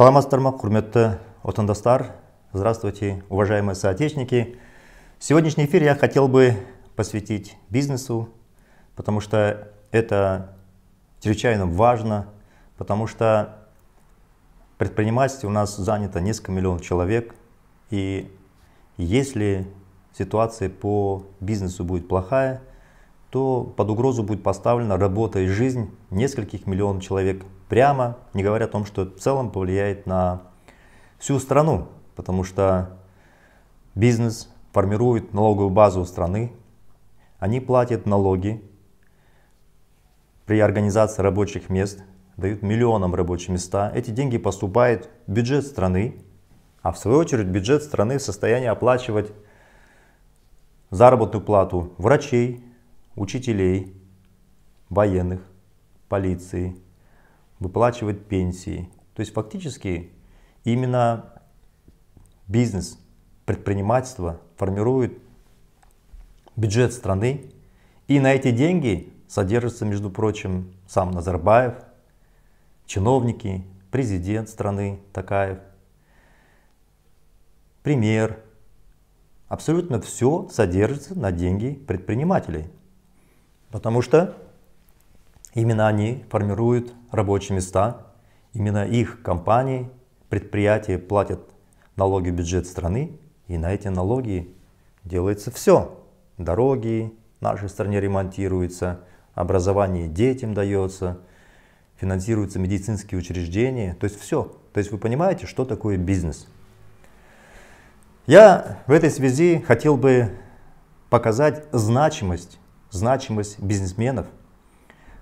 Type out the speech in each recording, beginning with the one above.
саламатсыздар ма құрметті отандастар здравствуйте уважаемые соотечественники сегодняшний эфир я хотел бы посвятить бизнесу потому что это чрезвычайно важно потому что предпринимательство у нас занято несколько миллионов человек и если ситуация по бизнесу будет плохая, то под угрозу будет поставлена работа и жизнь нескольких миллионов человек – прямо, не говоря о том, что в целом повлияет на всю страну, потому что бизнес формирует налоговую базу страны, они платят налоги при организации рабочих мест, дают миллионам рабочие места. Эти деньги поступают в бюджет страны, а в свою очередь бюджет страны в состоянии оплачивать заработную плату врачей, учителей, военных, полиции, выплачивать пенсии. То есть фактически именно бизнес, предпринимательство формирует бюджет страны. И на эти деньги содержится, между прочим, сам Назарбаев, чиновники, президент страны Такаев, премьер. Абсолютно все содержится на деньги предпринимателей. Потому что Именно они формируют рабочие места, именно их компании, предприятия платят налоги в бюджет страны, и на эти налоги делается все. Дороги в нашей стране ремонтируются, образование детям дается, финансируются медицинские учреждения, то есть все. То есть вы понимаете, что такое бизнес. Я в этой связи хотел бы показать значимость, значимость бизнесменов –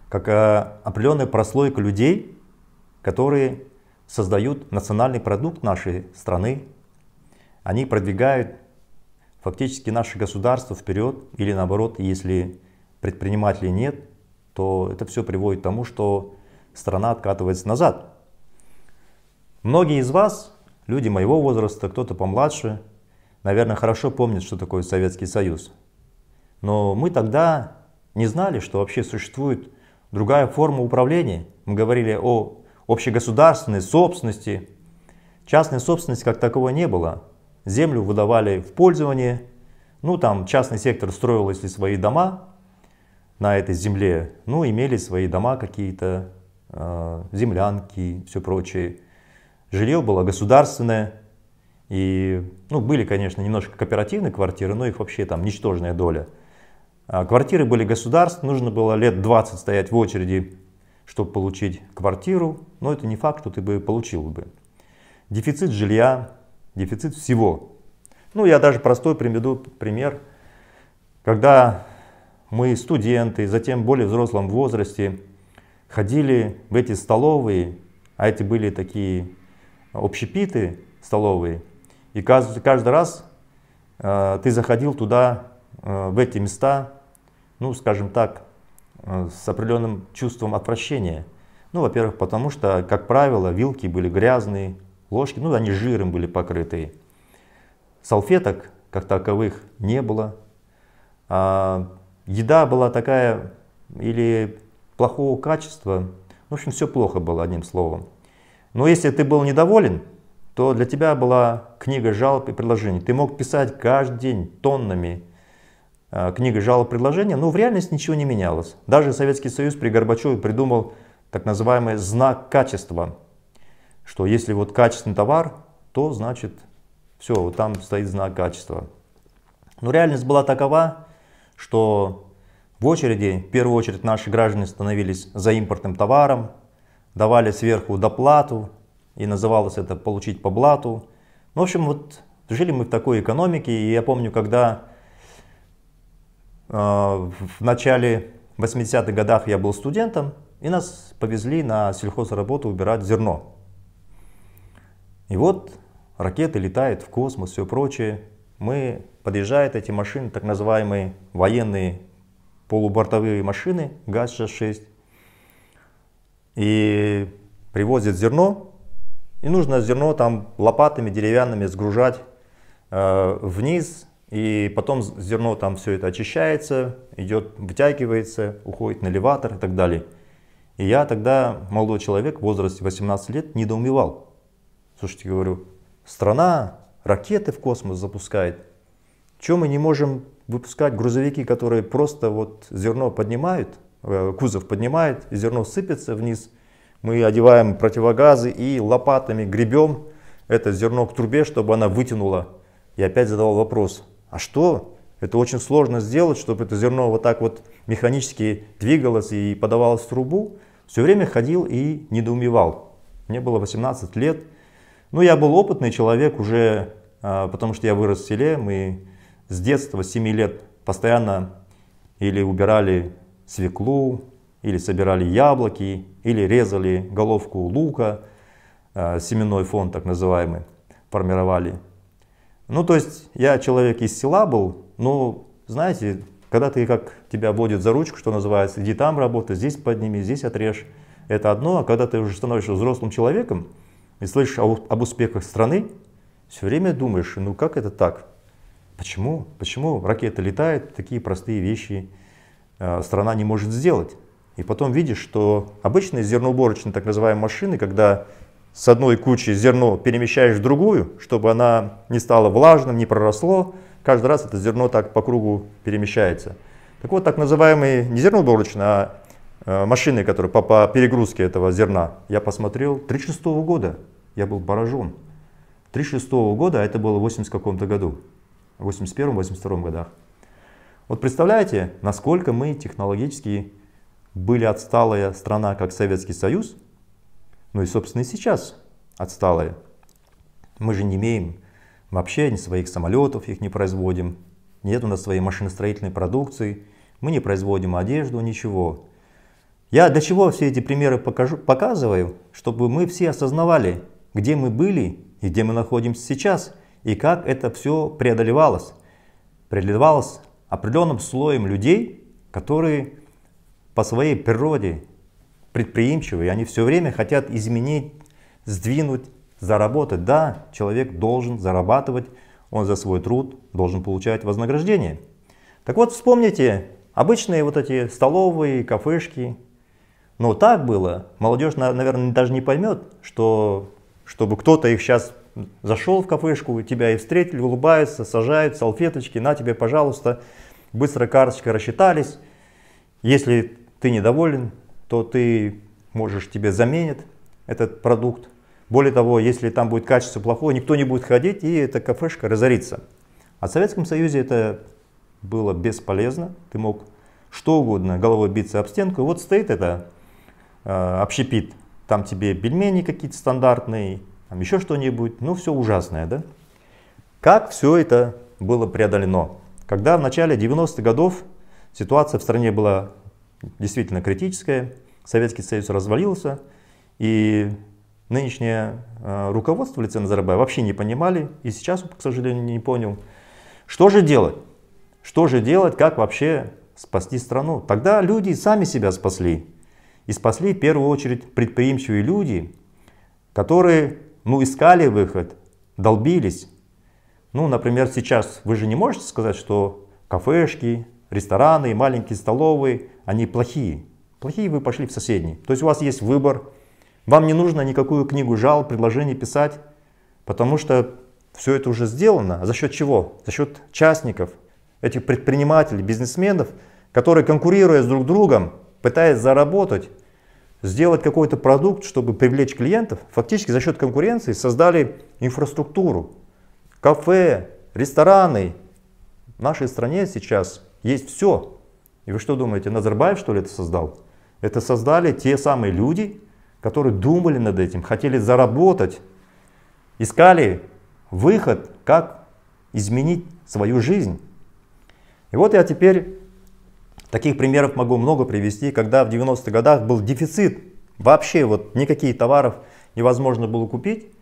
как э, определенная прослойка людей, которые создают национальный продукт нашей страны. Они продвигают фактически наше государство вперед, или наоборот, если предпринимателей нет, то это все приводит к тому, что страна откатывается назад. Многие из вас, люди моего возраста, кто-то помладше, наверное, хорошо помнят, что такое Советский Союз. Но мы тогда не знали, что вообще существует другая форма управления. Мы говорили о общегосударственной собственности. Частной собственности как такого не было. Землю выдавали в пользование. Ну, там частный сектор строил, если свои дома на этой земле, ну, имели свои дома какие-то, э, землянки, все прочее. Жилье было государственное. И, ну, были, конечно, немножко кооперативные квартиры, но их вообще там ничтожная доля – а, квартиры были государств, нужно было лет 20 стоять в очереди, чтобы получить квартиру, но это не факт, что ты бы получил бы. Дефицит жилья, дефицит всего. Ну, я даже простой приведу пример. Когда мы, студенты, затем в более взрослом возрасте, ходили в эти столовые, а эти были такие общепиты столовые, и каждый, каждый раз э, ты заходил туда э, в эти места ну, скажем так, э, с определенным чувством отвращения. Ну, во-первых, потому что, как правило, вилки были грязные, ложки, ну, они жиром были покрытые. Салфеток, как таковых, не было. А еда была такая или плохого качества. В общем, все плохо было, одним словом. Но если ты был недоволен, то для тебя была книга жалоб и предложений. Ты мог писать каждый день тоннами Э, книга «Жалоб предложения», но ну, в реальности ничего не менялось. Даже Советский Союз при Горбачеве придумал так называемый знак качества, что если вот качественный товар, то значит все, вот там стоит знак качества. Но реальность была такова, что в очереди, в первую очередь, наши граждане становились за импортным товаром, давали сверху доплату, и называлось это «получить по блату». Ну, в общем, вот жили мы в такой экономике, и я помню, когда а, в начале 80-х годах я был студентом, и нас повезли на сельхозработу убирать зерно. И вот ракеты летают в космос, все прочее. Мы подъезжают эти машины, так называемые военные полубортовые машины ГАЗ-6, и привозят зерно. И нужно зерно там лопатами деревянными сгружать э, вниз и потом зерно там все это очищается, идет, вытягивается, уходит на элеватор и так далее. И я тогда, молодой человек, в возрасте 18 лет, недоумевал. Слушайте, говорю, страна ракеты в космос запускает. Чем мы не можем выпускать грузовики, которые просто вот зерно поднимают, э, кузов поднимает, зерно сыпется вниз. Мы одеваем противогазы и лопатами гребем это зерно к трубе, чтобы она вытянула. И опять задавал вопрос, а что? Это очень сложно сделать, чтобы это зерно вот так вот механически двигалось и подавалось в трубу. Все время ходил и недоумевал. Мне было 18 лет. Ну, я был опытный человек уже, а, потому что я вырос в селе. Мы с детства, с 7 лет, постоянно или убирали свеклу, или собирали яблоки, или резали головку лука, а, семенной фонд так называемый, формировали. Ну, то есть я человек из села был, но, знаете, когда ты как тебя водят за ручку, что называется, иди там работай, здесь подними, здесь отрежь, это одно, а когда ты уже становишься взрослым человеком и слышишь об, об успехах страны, все время думаешь, ну как это так? Почему? Почему ракета летает, такие простые вещи э, страна не может сделать? И потом видишь, что обычные зерноуборочные так называемые машины, когда с одной кучи зерно перемещаешь в другую, чтобы она не стала влажным, не проросло. Каждый раз это зерно так по кругу перемещается. Так вот, так называемые, не зерноуборочные, а э, машины, которые по, по перегрузке этого зерна, я посмотрел, 36 -го года, я был поражен. 36 -го года, а это было в 80 каком-то году, в 81-82 годах. Вот представляете, насколько мы технологически были отсталая страна, как Советский Союз – ну и, собственно, и сейчас отсталые. Мы же не имеем вообще ни своих самолетов, их не производим. Нет у нас своей машиностроительной продукции. Мы не производим одежду, ничего. Я для чего все эти примеры покажу, показываю? Чтобы мы все осознавали, где мы были и где мы находимся сейчас, и как это все преодолевалось. Преодолевалось определенным слоем людей, которые по своей природе предприимчивые, они все время хотят изменить, сдвинуть, заработать. Да, человек должен зарабатывать, он за свой труд должен получать вознаграждение. Так вот, вспомните обычные вот эти столовые, кафешки. Но так было. Молодежь, наверное, даже не поймет, что чтобы кто-то их сейчас зашел в кафешку, тебя и встретили, улыбаются, сажают, салфеточки, на тебе, пожалуйста, быстро карточкой рассчитались. Если ты недоволен, то ты можешь, тебе заменит этот продукт. Более того, если там будет качество плохое, никто не будет ходить, и эта кафешка разорится. А в Советском Союзе это было бесполезно. Ты мог что угодно головой биться об стенку. И вот стоит это э, общепит. Там тебе пельмени какие-то стандартные, там еще что-нибудь. Ну, все ужасное, да? Как все это было преодолено? Когда в начале 90-х годов ситуация в стране была действительно критическое. Советский Союз развалился, и нынешнее э, руководство в лице Назарбаева вообще не понимали, и сейчас, к сожалению, не понял, что же делать? Что же делать, как вообще спасти страну? Тогда люди сами себя спасли. И спасли в первую очередь предприимчивые люди, которые ну, искали выход, долбились. Ну, например, сейчас вы же не можете сказать, что кафешки, рестораны, маленькие столовые, они плохие. Плохие вы пошли в соседний. То есть у вас есть выбор. Вам не нужно никакую книгу жал, предложений писать, потому что все это уже сделано. За счет чего? За счет частников, этих предпринимателей, бизнесменов, которые, конкурируя с друг другом, пытаясь заработать, сделать какой-то продукт, чтобы привлечь клиентов, фактически за счет конкуренции создали инфраструктуру. Кафе, рестораны. В нашей стране сейчас есть все. И вы что думаете, Назарбаев что ли это создал? Это создали те самые люди, которые думали над этим, хотели заработать, искали выход, как изменить свою жизнь. И вот я теперь таких примеров могу много привести, когда в 90-х годах был дефицит, вообще вот никакие товаров невозможно было купить.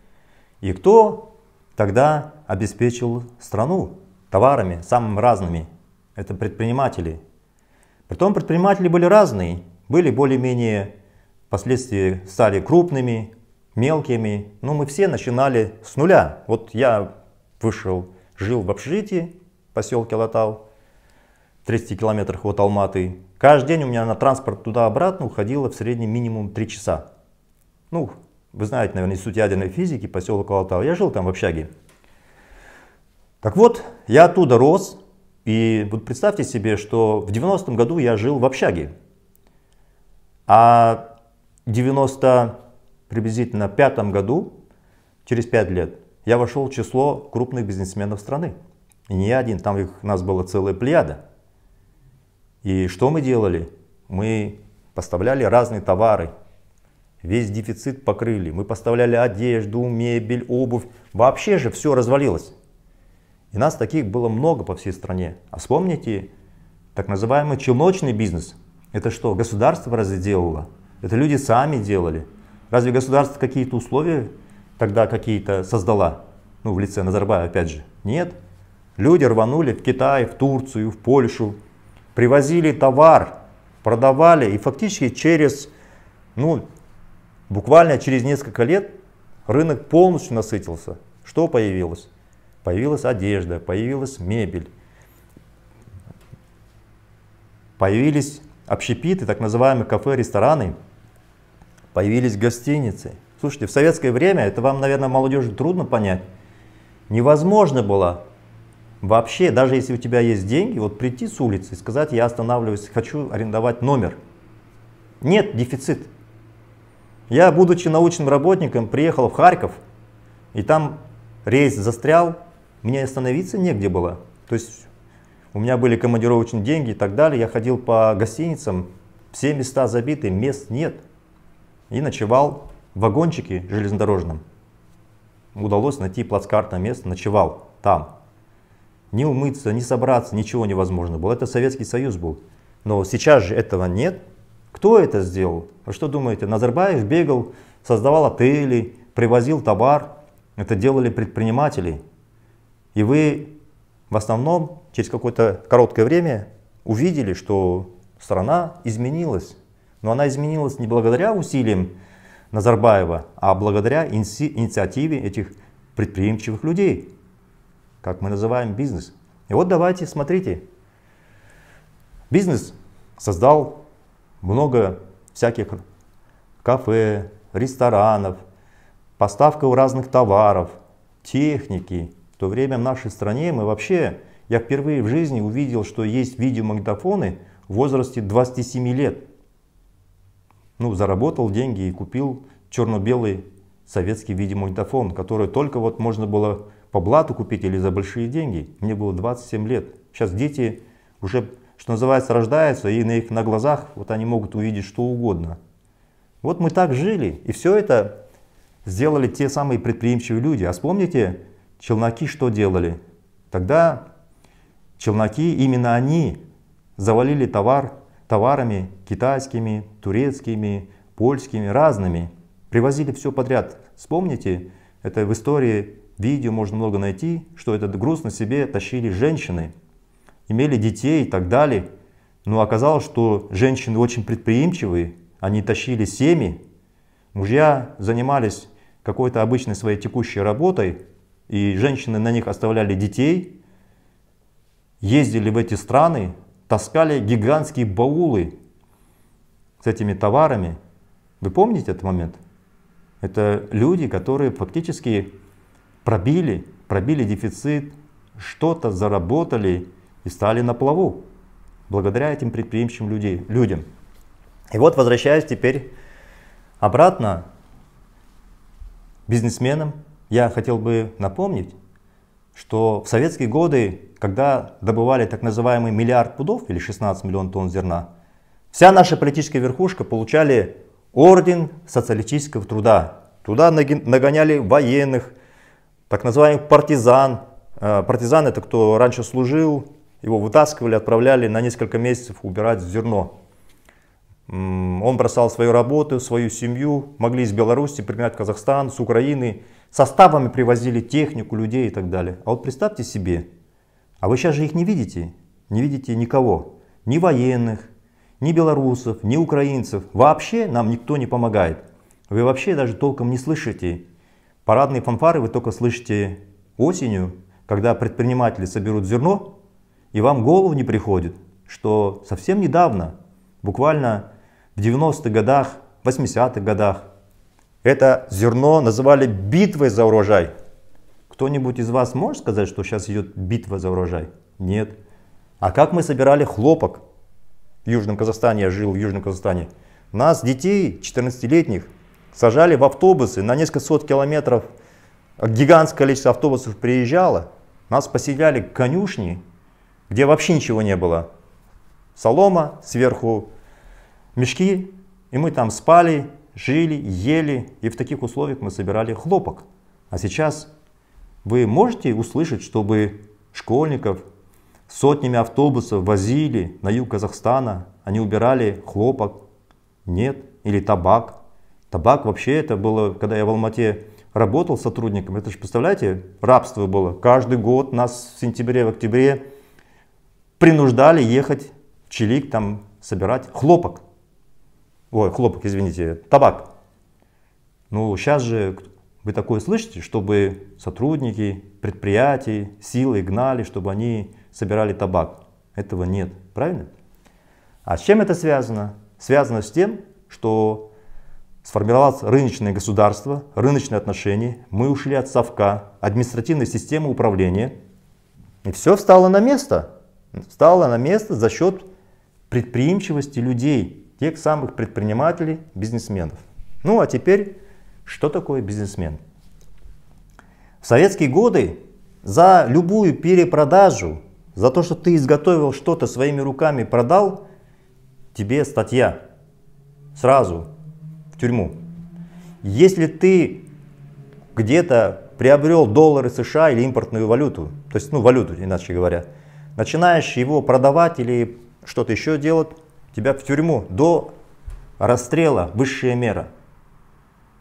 И кто тогда обеспечил страну товарами самыми разными? это предприниматели. Притом предприниматели были разные, были более-менее, впоследствии стали крупными, мелкими. Но мы все начинали с нуля. Вот я вышел, жил в общежитии в поселке Латал, в 30 километрах от Алматы. Каждый день у меня на транспорт туда-обратно уходило в среднем минимум 3 часа. Ну, вы знаете, наверное, Институт ядерной физики, поселок Латал. Я жил там в общаге. Так вот, я оттуда рос, и вот представьте себе, что в 90-м году я жил в общаге, а в 90 приблизительно пятом году, через 5 лет, я вошел в число крупных бизнесменов страны. И не я один, там их, нас было целая плеяда. И что мы делали? Мы поставляли разные товары, весь дефицит покрыли. Мы поставляли одежду, мебель, обувь. Вообще же все развалилось. И нас таких было много по всей стране. А вспомните так называемый челночный бизнес. Это что, государство разве делало? Это люди сами делали. Разве государство какие-то условия тогда какие-то создала? Ну, в лице Назарбаева опять же. Нет. Люди рванули в Китай, в Турцию, в Польшу. Привозили товар, продавали. И фактически через, ну, буквально через несколько лет рынок полностью насытился. Что появилось? появилась одежда, появилась мебель, появились общепиты, так называемые кафе, рестораны, появились гостиницы. Слушайте, в советское время, это вам, наверное, молодежи трудно понять, невозможно было вообще, даже если у тебя есть деньги, вот прийти с улицы и сказать, я останавливаюсь, хочу арендовать номер. Нет, дефицит. Я, будучи научным работником, приехал в Харьков, и там рейс застрял, мне остановиться негде было. То есть у меня были командировочные деньги и так далее. Я ходил по гостиницам, все места забиты, мест нет. И ночевал в вагончике железнодорожном. Удалось найти плацкартное место, ночевал там. Не умыться, не собраться, ничего невозможно было. Это Советский Союз был. Но сейчас же этого нет. Кто это сделал? Вы что думаете, Назарбаев бегал, создавал отели, привозил товар. Это делали предприниматели. И вы в основном через какое-то короткое время увидели, что страна изменилась. Но она изменилась не благодаря усилиям Назарбаева, а благодаря иници инициативе этих предприимчивых людей, как мы называем бизнес. И вот давайте, смотрите, бизнес создал много всяких кафе, ресторанов, поставка у разных товаров, техники, в то время в нашей стране мы вообще, я впервые в жизни увидел, что есть видеомагнитофоны в возрасте 27 лет. Ну, заработал деньги и купил черно-белый советский видеомагнитофон, который только вот можно было по блату купить или за большие деньги. Мне было 27 лет. Сейчас дети уже, что называется, рождаются, и на их на глазах вот они могут увидеть что угодно. Вот мы так жили, и все это сделали те самые предприимчивые люди. А вспомните, челноки что делали? Тогда челноки, именно они завалили товар товарами китайскими, турецкими, польскими, разными. Привозили все подряд. Вспомните, это в истории видео можно много найти, что этот груз на себе тащили женщины, имели детей и так далее. Но оказалось, что женщины очень предприимчивые, они тащили семьи, мужья занимались какой-то обычной своей текущей работой, и женщины на них оставляли детей, ездили в эти страны, таскали гигантские баулы с этими товарами. Вы помните этот момент? Это люди, которые фактически пробили, пробили дефицит, что-то заработали и стали на плаву благодаря этим предприимчивым людей, людям. И вот возвращаюсь теперь обратно бизнесменам, я хотел бы напомнить, что в советские годы, когда добывали так называемый миллиард пудов или 16 миллионов тонн зерна, вся наша политическая верхушка получали орден социалистического труда. Туда нагоняли военных, так называемых партизан. Э, партизан это кто раньше служил, его вытаскивали, отправляли на несколько месяцев убирать зерно. Он бросал свою работу, свою семью, могли из Беларуси применять в Казахстан, с Украины. Составами привозили технику, людей и так далее. А вот представьте себе, а вы сейчас же их не видите, не видите никого, ни военных, ни белорусов, ни украинцев. Вообще нам никто не помогает. Вы вообще даже толком не слышите. Парадные фанфары вы только слышите осенью, когда предприниматели соберут зерно, и вам голову не приходит, что совсем недавно, буквально в 90-х годах, 80-х годах, это зерно называли битвой за урожай. Кто-нибудь из вас может сказать, что сейчас идет битва за урожай? Нет. А как мы собирали хлопок в Южном Казахстане, я жил в Южном Казахстане, нас, детей 14-летних, сажали в автобусы на несколько сот километров, гигантское количество автобусов приезжало, нас поселяли к конюшни, где вообще ничего не было. Солома, сверху мешки, и мы там спали, жили, ели, и в таких условиях мы собирали хлопок. А сейчас вы можете услышать, чтобы школьников сотнями автобусов возили на юг Казахстана, они убирали хлопок, нет, или табак. Табак вообще это было, когда я в Алмате работал сотрудником, это же, представляете, рабство было. Каждый год нас в сентябре, в октябре принуждали ехать в Чилик, там собирать хлопок. Ой, хлопок, извините, табак. Ну, сейчас же вы такое слышите, чтобы сотрудники предприятий силы гнали, чтобы они собирали табак. Этого нет, правильно? А с чем это связано? Связано с тем, что сформировалось рыночное государство, рыночные отношения, мы ушли от совка, административной системы управления, и все встало на место. Встало на место за счет предприимчивости людей, тех самых предпринимателей, бизнесменов. Ну а теперь, что такое бизнесмен? В советские годы за любую перепродажу, за то, что ты изготовил что-то своими руками, продал, тебе статья сразу в тюрьму. Если ты где-то приобрел доллары США или импортную валюту, то есть ну, валюту, иначе говоря, начинаешь его продавать или что-то еще делать, тебя в тюрьму до расстрела, высшая мера.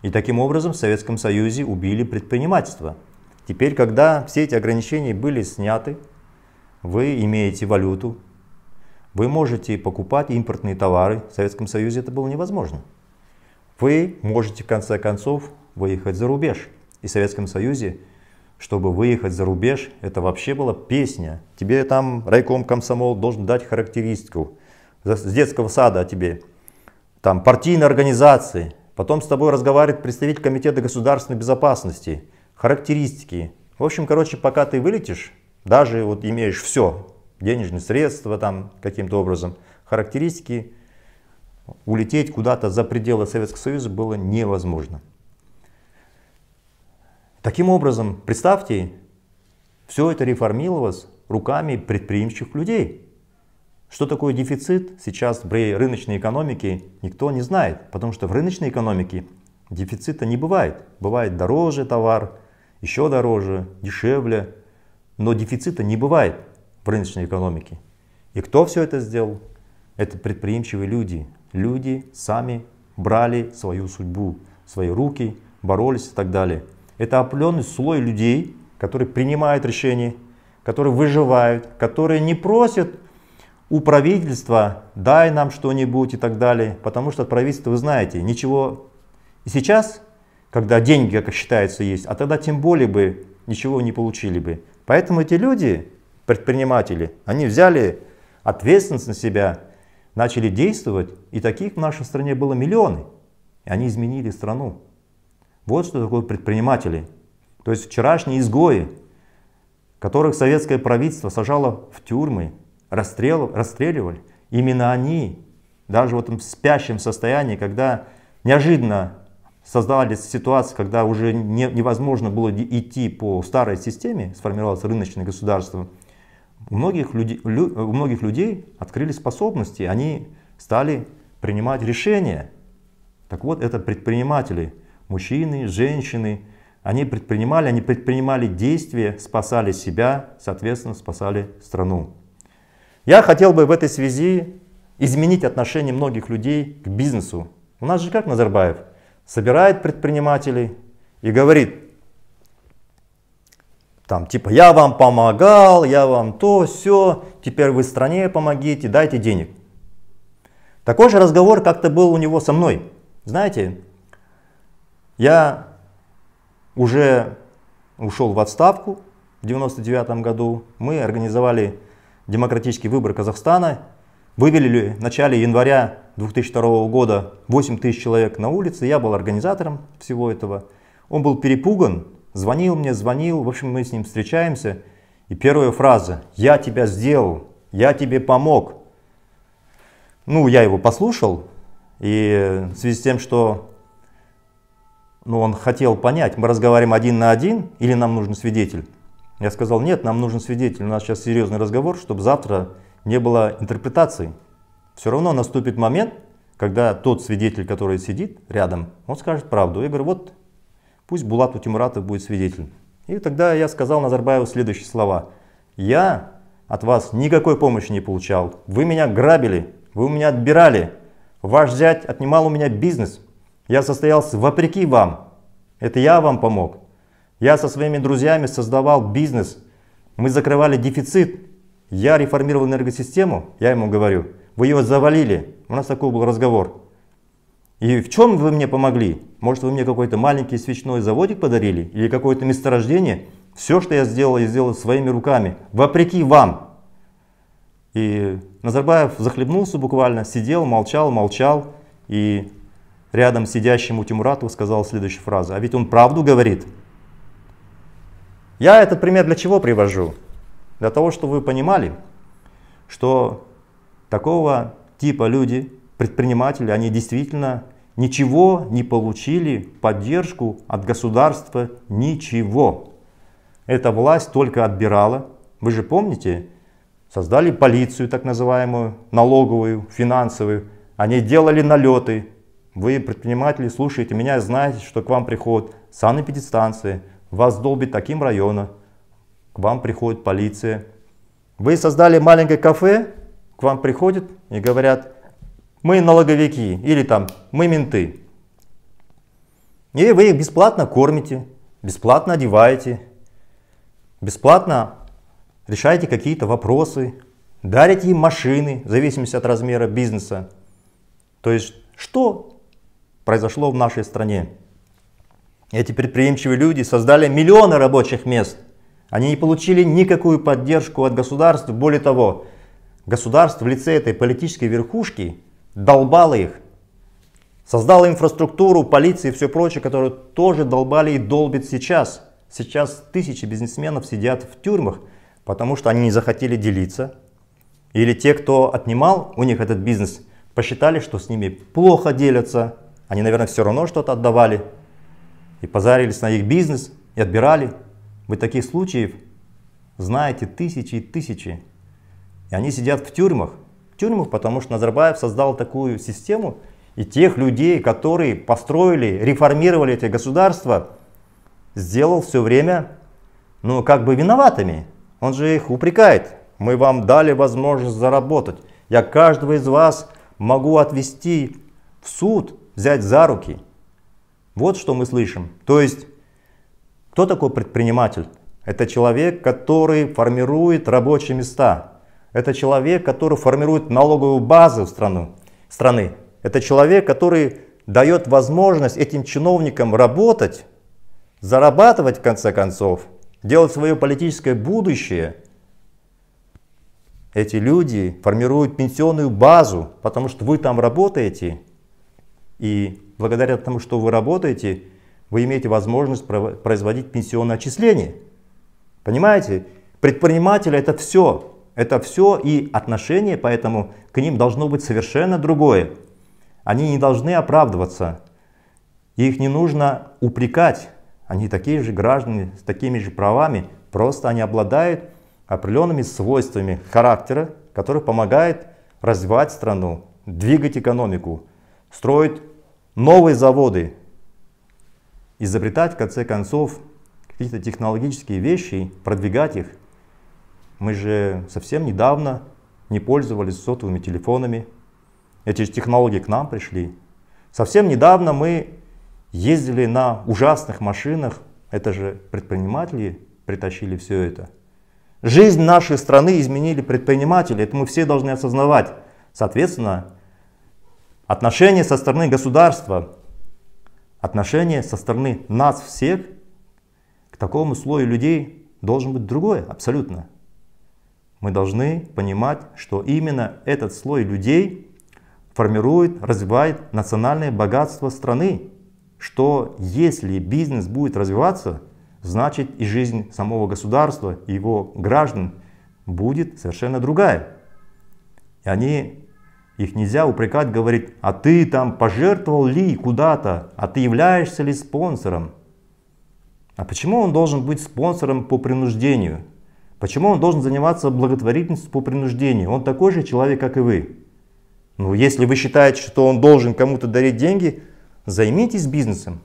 И таким образом в Советском Союзе убили предпринимательство. Теперь, когда все эти ограничения были сняты, вы имеете валюту, вы можете покупать импортные товары. В Советском Союзе это было невозможно. Вы можете в конце концов выехать за рубеж. И в Советском Союзе, чтобы выехать за рубеж, это вообще была песня. Тебе там райком комсомол должен дать характеристику с детского сада о тебе, там партийной организации, потом с тобой разговаривает представитель Комитета государственной безопасности, характеристики. В общем, короче, пока ты вылетишь, даже вот имеешь все, денежные средства там каким-то образом, характеристики, улететь куда-то за пределы Советского Союза было невозможно. Таким образом, представьте, все это реформировалось руками предприимчивых людей – что такое дефицит сейчас при рыночной экономике, никто не знает, потому что в рыночной экономике дефицита не бывает. Бывает дороже товар, еще дороже, дешевле, но дефицита не бывает в рыночной экономике. И кто все это сделал? Это предприимчивые люди. Люди сами брали свою судьбу, свои руки, боролись и так далее. Это определенный слой людей, которые принимают решения, которые выживают, которые не просят у правительства, дай нам что-нибудь и так далее. Потому что от правительства, вы знаете, ничего и сейчас, когда деньги, как считается, есть, а тогда тем более бы ничего не получили бы. Поэтому эти люди, предприниматели, они взяли ответственность на себя, начали действовать, и таких в нашей стране было миллионы. И они изменили страну. Вот что такое предприниматели. То есть вчерашние изгои, которых советское правительство сажало в тюрьмы, расстрел, расстреливали. Именно они, даже в этом спящем состоянии, когда неожиданно создавались ситуации, когда уже не, невозможно было идти по старой системе, сформировалось рыночное государство, у многих, люди, лю, у многих людей открыли способности, они стали принимать решения. Так вот, это предприниматели, мужчины, женщины, они предпринимали, они предпринимали действия, спасали себя, соответственно, спасали страну. Я хотел бы в этой связи изменить отношение многих людей к бизнесу. У нас же как Назарбаев собирает предпринимателей и говорит, там типа я вам помогал, я вам то, все, теперь вы стране помогите, дайте денег. Такой же разговор как-то был у него со мной. Знаете, я уже ушел в отставку в 99 году. Мы организовали демократические выборы Казахстана вывели в начале января 2002 года 8 тысяч человек на улице. Я был организатором всего этого. Он был перепуган, звонил мне, звонил. В общем, мы с ним встречаемся. И первая фраза «Я тебя сделал, я тебе помог». Ну, я его послушал. И в связи с тем, что ну, он хотел понять, мы разговариваем один на один или нам нужен свидетель. Я сказал, нет, нам нужен свидетель, у нас сейчас серьезный разговор, чтобы завтра не было интерпретаций. Все равно наступит момент, когда тот свидетель, который сидит рядом, он скажет правду. Я говорю, вот пусть Булат Утимуратов будет свидетелем. И тогда я сказал Назарбаеву следующие слова. Я от вас никакой помощи не получал. Вы меня грабили, вы у меня отбирали. Ваш зять отнимал у меня бизнес. Я состоялся вопреки вам. Это я вам помог. Я со своими друзьями создавал бизнес, мы закрывали дефицит, я реформировал энергосистему, я ему говорю, вы ее завалили. У нас такой был разговор. И в чем вы мне помогли? Может, вы мне какой-то маленький свечной заводик подарили или какое-то месторождение? Все, что я сделал, я сделал своими руками, вопреки вам. И Назарбаев захлебнулся буквально, сидел, молчал, молчал. И рядом сидящему Тимурату сказал следующую фразу. А ведь он правду говорит. Я этот пример для чего привожу? Для того, чтобы вы понимали, что такого типа люди, предприниматели, они действительно ничего не получили, поддержку от государства, ничего. Эта власть только отбирала. Вы же помните, создали полицию так называемую, налоговую, финансовую. Они делали налеты. Вы, предприниматели, слушаете меня, знаете, что к вам приходят санэпидстанции, вас долбит таким района, к вам приходит полиция. Вы создали маленькое кафе, к вам приходят и говорят, мы налоговики или там мы менты. И вы их бесплатно кормите, бесплатно одеваете, бесплатно решаете какие-то вопросы, дарите им машины, в зависимости от размера бизнеса. То есть, что произошло в нашей стране? Эти предприимчивые люди создали миллионы рабочих мест. Они не получили никакую поддержку от государств. Более того, государство в лице этой политической верхушки долбало их. Создало инфраструктуру, полиции и все прочее, которую тоже долбали и долбит сейчас. Сейчас тысячи бизнесменов сидят в тюрьмах, потому что они не захотели делиться. Или те, кто отнимал у них этот бизнес, посчитали, что с ними плохо делятся. Они, наверное, все равно что-то отдавали и позарились на их бизнес и отбирали. Вы таких случаев знаете тысячи и тысячи. И они сидят в тюрьмах. В тюрьмах, потому что Назарбаев создал такую систему, и тех людей, которые построили, реформировали эти государства, сделал все время, ну, как бы виноватыми. Он же их упрекает. Мы вам дали возможность заработать. Я каждого из вас могу отвести в суд, взять за руки – вот что мы слышим. То есть, кто такой предприниматель? Это человек, который формирует рабочие места. Это человек, который формирует налоговую базу в страну, страны. Это человек, который дает возможность этим чиновникам работать, зарабатывать в конце концов, делать свое политическое будущее. Эти люди формируют пенсионную базу, потому что вы там работаете, и благодаря тому, что вы работаете, вы имеете возможность производить пенсионные отчисления. Понимаете? Предприниматели это все. Это все и отношение, поэтому к ним должно быть совершенно другое. Они не должны оправдываться. Их не нужно упрекать. Они такие же граждане с такими же правами. Просто они обладают определенными свойствами характера, которые помогают развивать страну, двигать экономику, строить новые заводы, изобретать в конце концов какие-то технологические вещи, продвигать их. Мы же совсем недавно не пользовались сотовыми телефонами. Эти же технологии к нам пришли. Совсем недавно мы ездили на ужасных машинах. Это же предприниматели притащили все это. Жизнь нашей страны изменили предприниматели, это мы все должны осознавать. Соответственно, Отношение со стороны государства, отношение со стороны нас всех к такому слою людей должен быть другое, абсолютно. Мы должны понимать, что именно этот слой людей формирует, развивает национальное богатство страны, что если бизнес будет развиваться, значит и жизнь самого государства, его граждан будет совершенно другая. И они их нельзя упрекать, говорит, а ты там пожертвовал ли куда-то, а ты являешься ли спонсором? А почему он должен быть спонсором по принуждению? Почему он должен заниматься благотворительностью по принуждению? Он такой же человек, как и вы. Ну, если вы считаете, что он должен кому-то дарить деньги, займитесь бизнесом.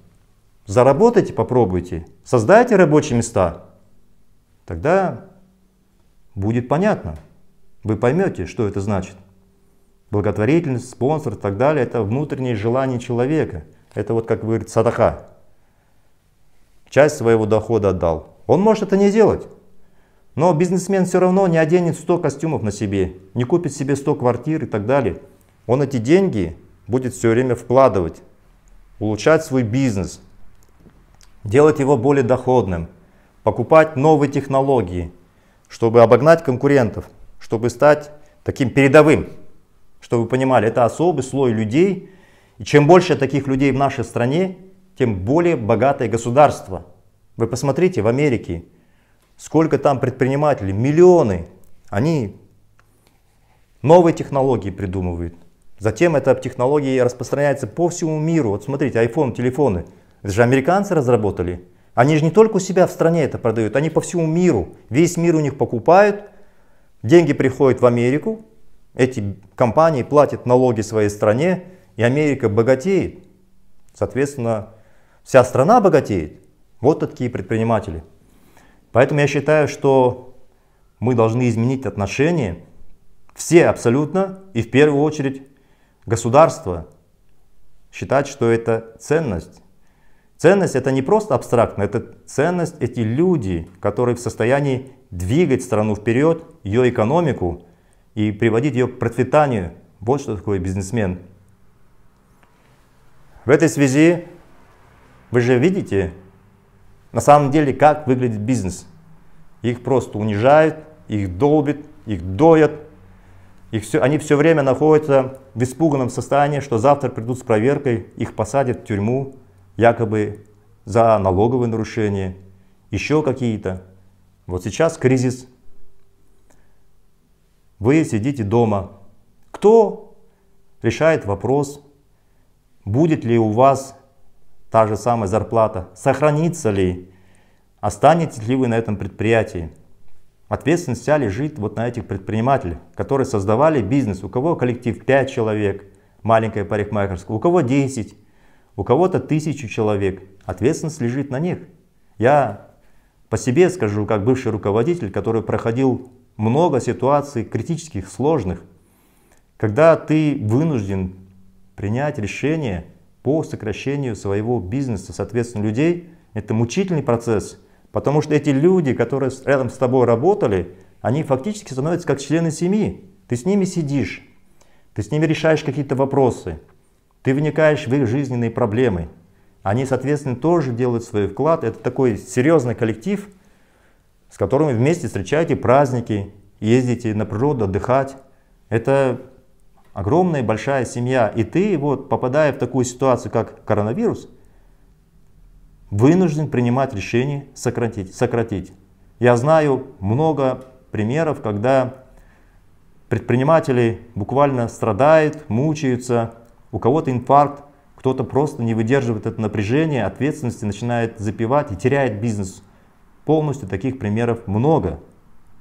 Заработайте, попробуйте. Создайте рабочие места. Тогда будет понятно. Вы поймете, что это значит благотворительность, спонсор и так далее, это внутреннее желание человека. Это вот, как говорит садаха. Часть своего дохода отдал. Он может это не делать. Но бизнесмен все равно не оденет 100 костюмов на себе, не купит себе 100 квартир и так далее. Он эти деньги будет все время вкладывать, улучшать свой бизнес, делать его более доходным, покупать новые технологии, чтобы обогнать конкурентов, чтобы стать таким передовым чтобы вы понимали, это особый слой людей. И чем больше таких людей в нашей стране, тем более богатое государство. Вы посмотрите, в Америке сколько там предпринимателей, миллионы. Они новые технологии придумывают. Затем эта технология распространяется по всему миру. Вот смотрите, iPhone, телефоны. Это же американцы разработали. Они же не только у себя в стране это продают, они по всему миру. Весь мир у них покупают, деньги приходят в Америку, эти компании платят налоги своей стране, и Америка богатеет. Соответственно, вся страна богатеет. Вот такие предприниматели. Поэтому я считаю, что мы должны изменить отношения все абсолютно, и в первую очередь государство, считать, что это ценность. Ценность это не просто абстрактно, это ценность эти люди, которые в состоянии двигать страну вперед, ее экономику, и приводить ее к процветанию. Вот что такое бизнесмен. В этой связи вы же видите на самом деле, как выглядит бизнес. Их просто унижают, их долбят, их доят. Их все, они все время находятся в испуганном состоянии, что завтра придут с проверкой, их посадят в тюрьму, якобы за налоговые нарушения, еще какие-то. Вот сейчас кризис, вы сидите дома. Кто решает вопрос, будет ли у вас та же самая зарплата, сохранится ли, останетесь ли вы на этом предприятии. Ответственность вся лежит вот на этих предпринимателях, которые создавали бизнес. У кого коллектив 5 человек, маленькая парикмахерская, у кого 10, у кого-то 1000 человек. Ответственность лежит на них. Я по себе скажу, как бывший руководитель, который проходил много ситуаций критических, сложных, когда ты вынужден принять решение по сокращению своего бизнеса, соответственно, людей. Это мучительный процесс, потому что эти люди, которые рядом с тобой работали, они фактически становятся как члены семьи. Ты с ними сидишь, ты с ними решаешь какие-то вопросы, ты вникаешь в их жизненные проблемы. Они, соответственно, тоже делают свой вклад. Это такой серьезный коллектив – с которыми вместе встречаете праздники, ездите на природу отдыхать. Это огромная большая семья. И ты, вот, попадая в такую ситуацию, как коронавирус, вынужден принимать решение сократить. сократить. Я знаю много примеров, когда предприниматели буквально страдают, мучаются, у кого-то инфаркт, кто-то просто не выдерживает это напряжение, ответственности, начинает запивать и теряет бизнес полностью таких примеров много.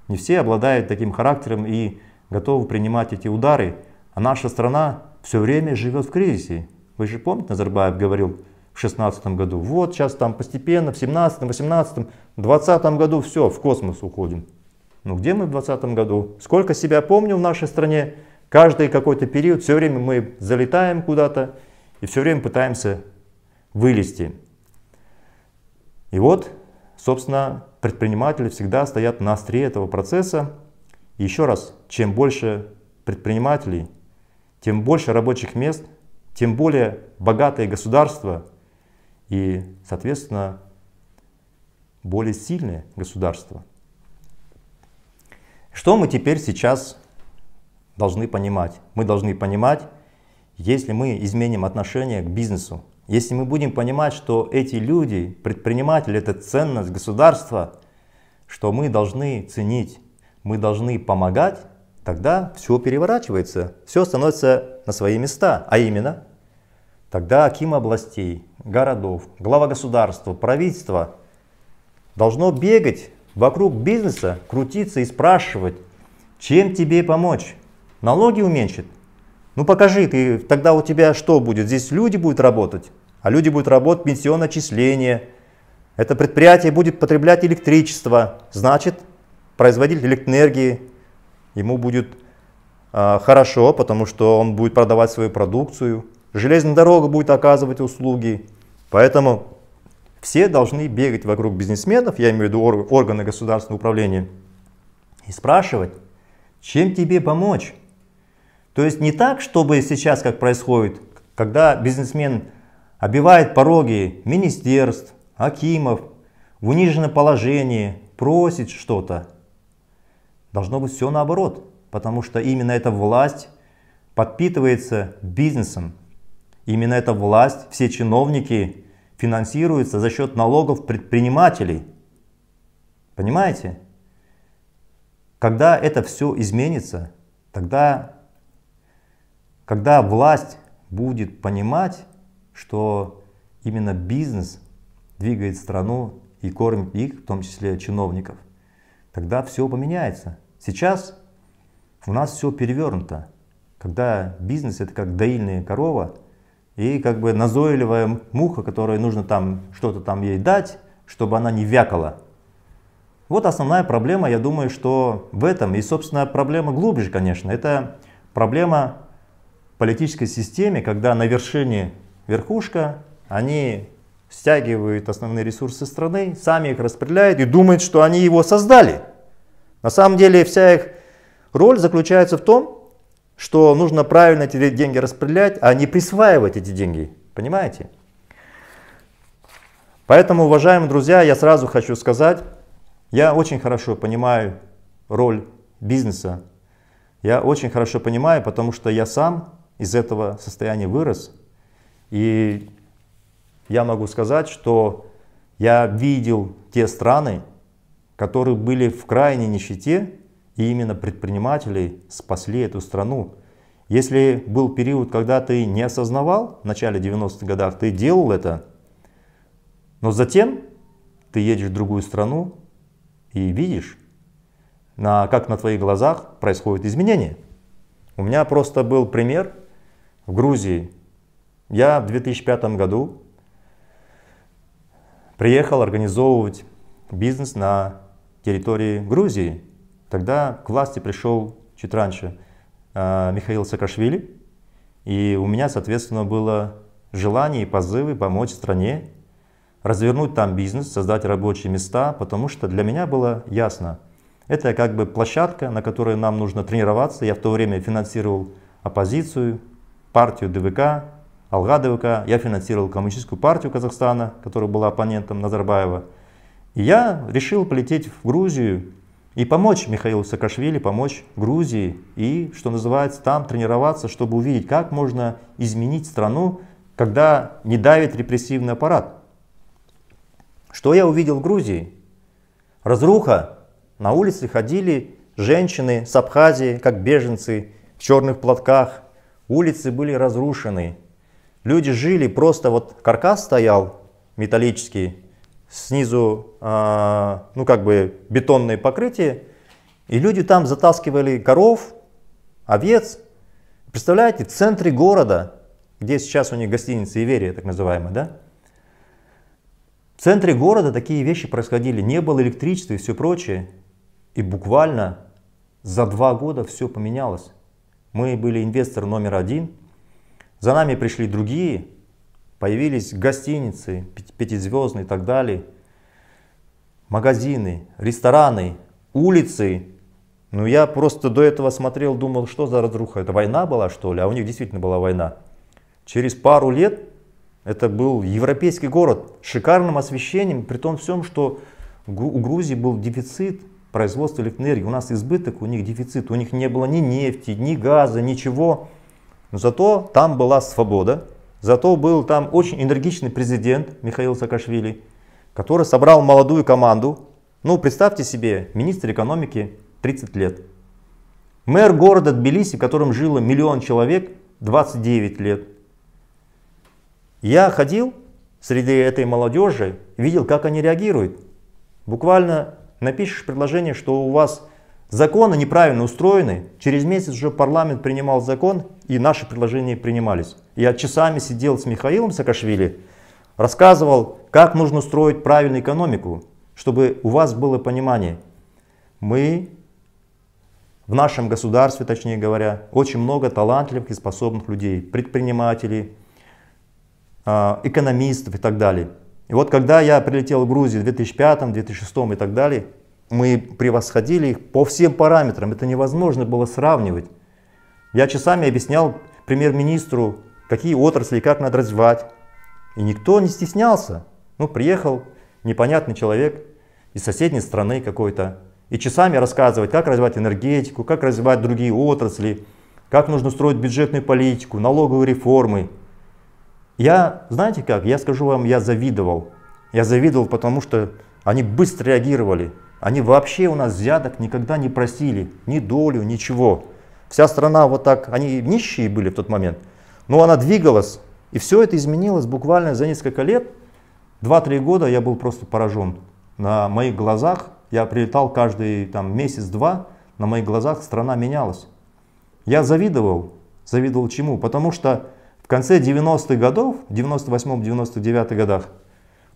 Не все обладают таким характером и готовы принимать эти удары. А наша страна все время живет в кризисе. Вы же помните, Назарбаев говорил в 16 году, вот сейчас там постепенно, в 17, 18, 20 году все, в космос уходим. Ну где мы в 20 году? Сколько себя помню в нашей стране, каждый какой-то период, все время мы залетаем куда-то и все время пытаемся вылезти. И вот Собственно, предприниматели всегда стоят на острие этого процесса. И еще раз, чем больше предпринимателей, тем больше рабочих мест, тем более богатое государство и, соответственно, более сильное государство. Что мы теперь сейчас должны понимать? Мы должны понимать, если мы изменим отношение к бизнесу, если мы будем понимать, что эти люди, предприниматели, это ценность государства, что мы должны ценить, мы должны помогать, тогда все переворачивается, все становится на свои места. А именно, тогда Аким областей, городов, глава государства, правительство должно бегать вокруг бизнеса, крутиться и спрашивать, чем тебе помочь. Налоги уменьшит? Ну покажи, ты, тогда у тебя что будет? Здесь люди будут работать? а люди будут работать пенсионное отчисление. Это предприятие будет потреблять электричество, значит, производитель электроэнергии, ему будет э, хорошо, потому что он будет продавать свою продукцию, железная дорога будет оказывать услуги. Поэтому все должны бегать вокруг бизнесменов, я имею в виду ор органы государственного управления, и спрашивать, чем тебе помочь. То есть не так, чтобы сейчас, как происходит, когда бизнесмен обивает пороги министерств, акимов, в униженном положении, просит что-то. Должно быть все наоборот, потому что именно эта власть подпитывается бизнесом. Именно эта власть, все чиновники финансируются за счет налогов предпринимателей. Понимаете? Когда это все изменится, тогда, когда власть будет понимать, что именно бизнес двигает страну и кормит их, в том числе чиновников, тогда все поменяется. Сейчас у нас все перевернуто, когда бизнес это как доильная корова и как бы назойливая муха, которой нужно там что-то там ей дать, чтобы она не вякала. Вот основная проблема, я думаю, что в этом. И, собственно, проблема глубже, конечно. Это проблема политической системы, когда на вершине верхушка, они стягивают основные ресурсы страны, сами их распределяют и думают, что они его создали. На самом деле вся их роль заключается в том, что нужно правильно эти деньги распределять, а не присваивать эти деньги. Понимаете? Поэтому, уважаемые друзья, я сразу хочу сказать, я очень хорошо понимаю роль бизнеса. Я очень хорошо понимаю, потому что я сам из этого состояния вырос – и я могу сказать, что я видел те страны, которые были в крайней нищете, и именно предприниматели спасли эту страну. Если был период, когда ты не осознавал, в начале 90-х годов ты делал это, но затем ты едешь в другую страну и видишь, на, как на твоих глазах происходят изменения. У меня просто был пример в Грузии. Я в 2005 году приехал организовывать бизнес на территории Грузии. Тогда к власти пришел чуть раньше а, Михаил Саакашвили, и у меня, соответственно, было желание и позывы помочь стране развернуть там бизнес, создать рабочие места, потому что для меня было ясно, это как бы площадка, на которой нам нужно тренироваться. Я в то время финансировал оппозицию, партию ДВК, Алгадовика, я финансировал Коммунистическую партию Казахстана, которая была оппонентом Назарбаева. И я решил полететь в Грузию и помочь Михаилу Саакашвили, помочь Грузии и, что называется, там тренироваться, чтобы увидеть, как можно изменить страну, когда не давит репрессивный аппарат. Что я увидел в Грузии? Разруха. На улице ходили женщины с Абхазии, как беженцы, в черных платках. Улицы были разрушены. Люди жили просто, вот каркас стоял металлический, снизу, э, ну как бы бетонное покрытие, и люди там затаскивали коров, овец. Представляете, в центре города, где сейчас у них гостиница Иверия, так называемая, да? В центре города такие вещи происходили, не было электричества и все прочее. И буквально за два года все поменялось. Мы были инвестор номер один, за нами пришли другие, появились гостиницы, пятизвездные и так далее, магазины, рестораны, улицы. Ну я просто до этого смотрел, думал, что за разруха, это война была что ли? А у них действительно была война. Через пару лет это был европейский город с шикарным освещением, при том всем, что у Грузии был дефицит производства электроэнергии. У нас избыток, у них дефицит. У них не было ни нефти, ни газа, ничего. Но зато там была свобода, зато был там очень энергичный президент Михаил Саакашвили, который собрал молодую команду. Ну, представьте себе, министр экономики 30 лет. Мэр города Тбилиси, в котором жило миллион человек, 29 лет. Я ходил среди этой молодежи, видел, как они реагируют. Буквально напишешь предложение, что у вас Законы неправильно устроены. Через месяц уже парламент принимал закон, и наши предложения принимались. Я часами сидел с Михаилом Саакашвили, рассказывал, как нужно устроить правильную экономику, чтобы у вас было понимание. Мы в нашем государстве, точнее говоря, очень много талантливых и способных людей, предпринимателей, а, экономистов и так далее. И вот когда я прилетел в Грузию в 2005, 2006 и так далее, мы превосходили их по всем параметрам. Это невозможно было сравнивать. Я часами объяснял премьер-министру, какие отрасли и как надо развивать. И никто не стеснялся. Ну, приехал непонятный человек из соседней страны какой-то. И часами рассказывать, как развивать энергетику, как развивать другие отрасли, как нужно строить бюджетную политику, налоговые реформы. Я, знаете как, я скажу вам, я завидовал. Я завидовал, потому что они быстро реагировали. Они вообще у нас взяток никогда не просили, ни долю, ничего. Вся страна вот так, они нищие были в тот момент, но она двигалась. И все это изменилось буквально за несколько лет. Два-три года я был просто поражен. На моих глазах, я прилетал каждый там месяц-два, на моих глазах страна менялась. Я завидовал. Завидовал чему? Потому что в конце 90-х годов, 98-99 годах,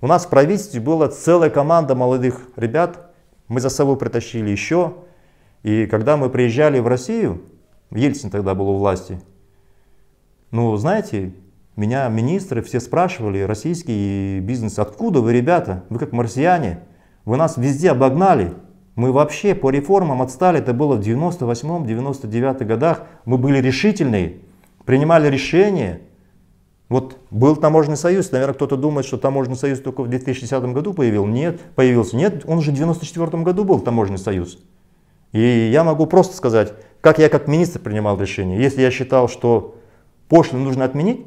у нас в правительстве была целая команда молодых ребят, мы за собой притащили еще. И когда мы приезжали в Россию, Ельцин тогда был у власти, ну, знаете, меня министры все спрашивали, российский бизнес, откуда вы, ребята? Вы как марсиане, вы нас везде обогнали. Мы вообще по реформам отстали, это было в 98-99 годах. Мы были решительные, принимали решения, вот был таможенный союз, наверное, кто-то думает, что таможенный союз только в 2010 году появил. Нет, появился. Нет, он уже в 1994 году был таможенный союз. И я могу просто сказать, как я как министр принимал решение. Если я считал, что пошлины нужно отменить,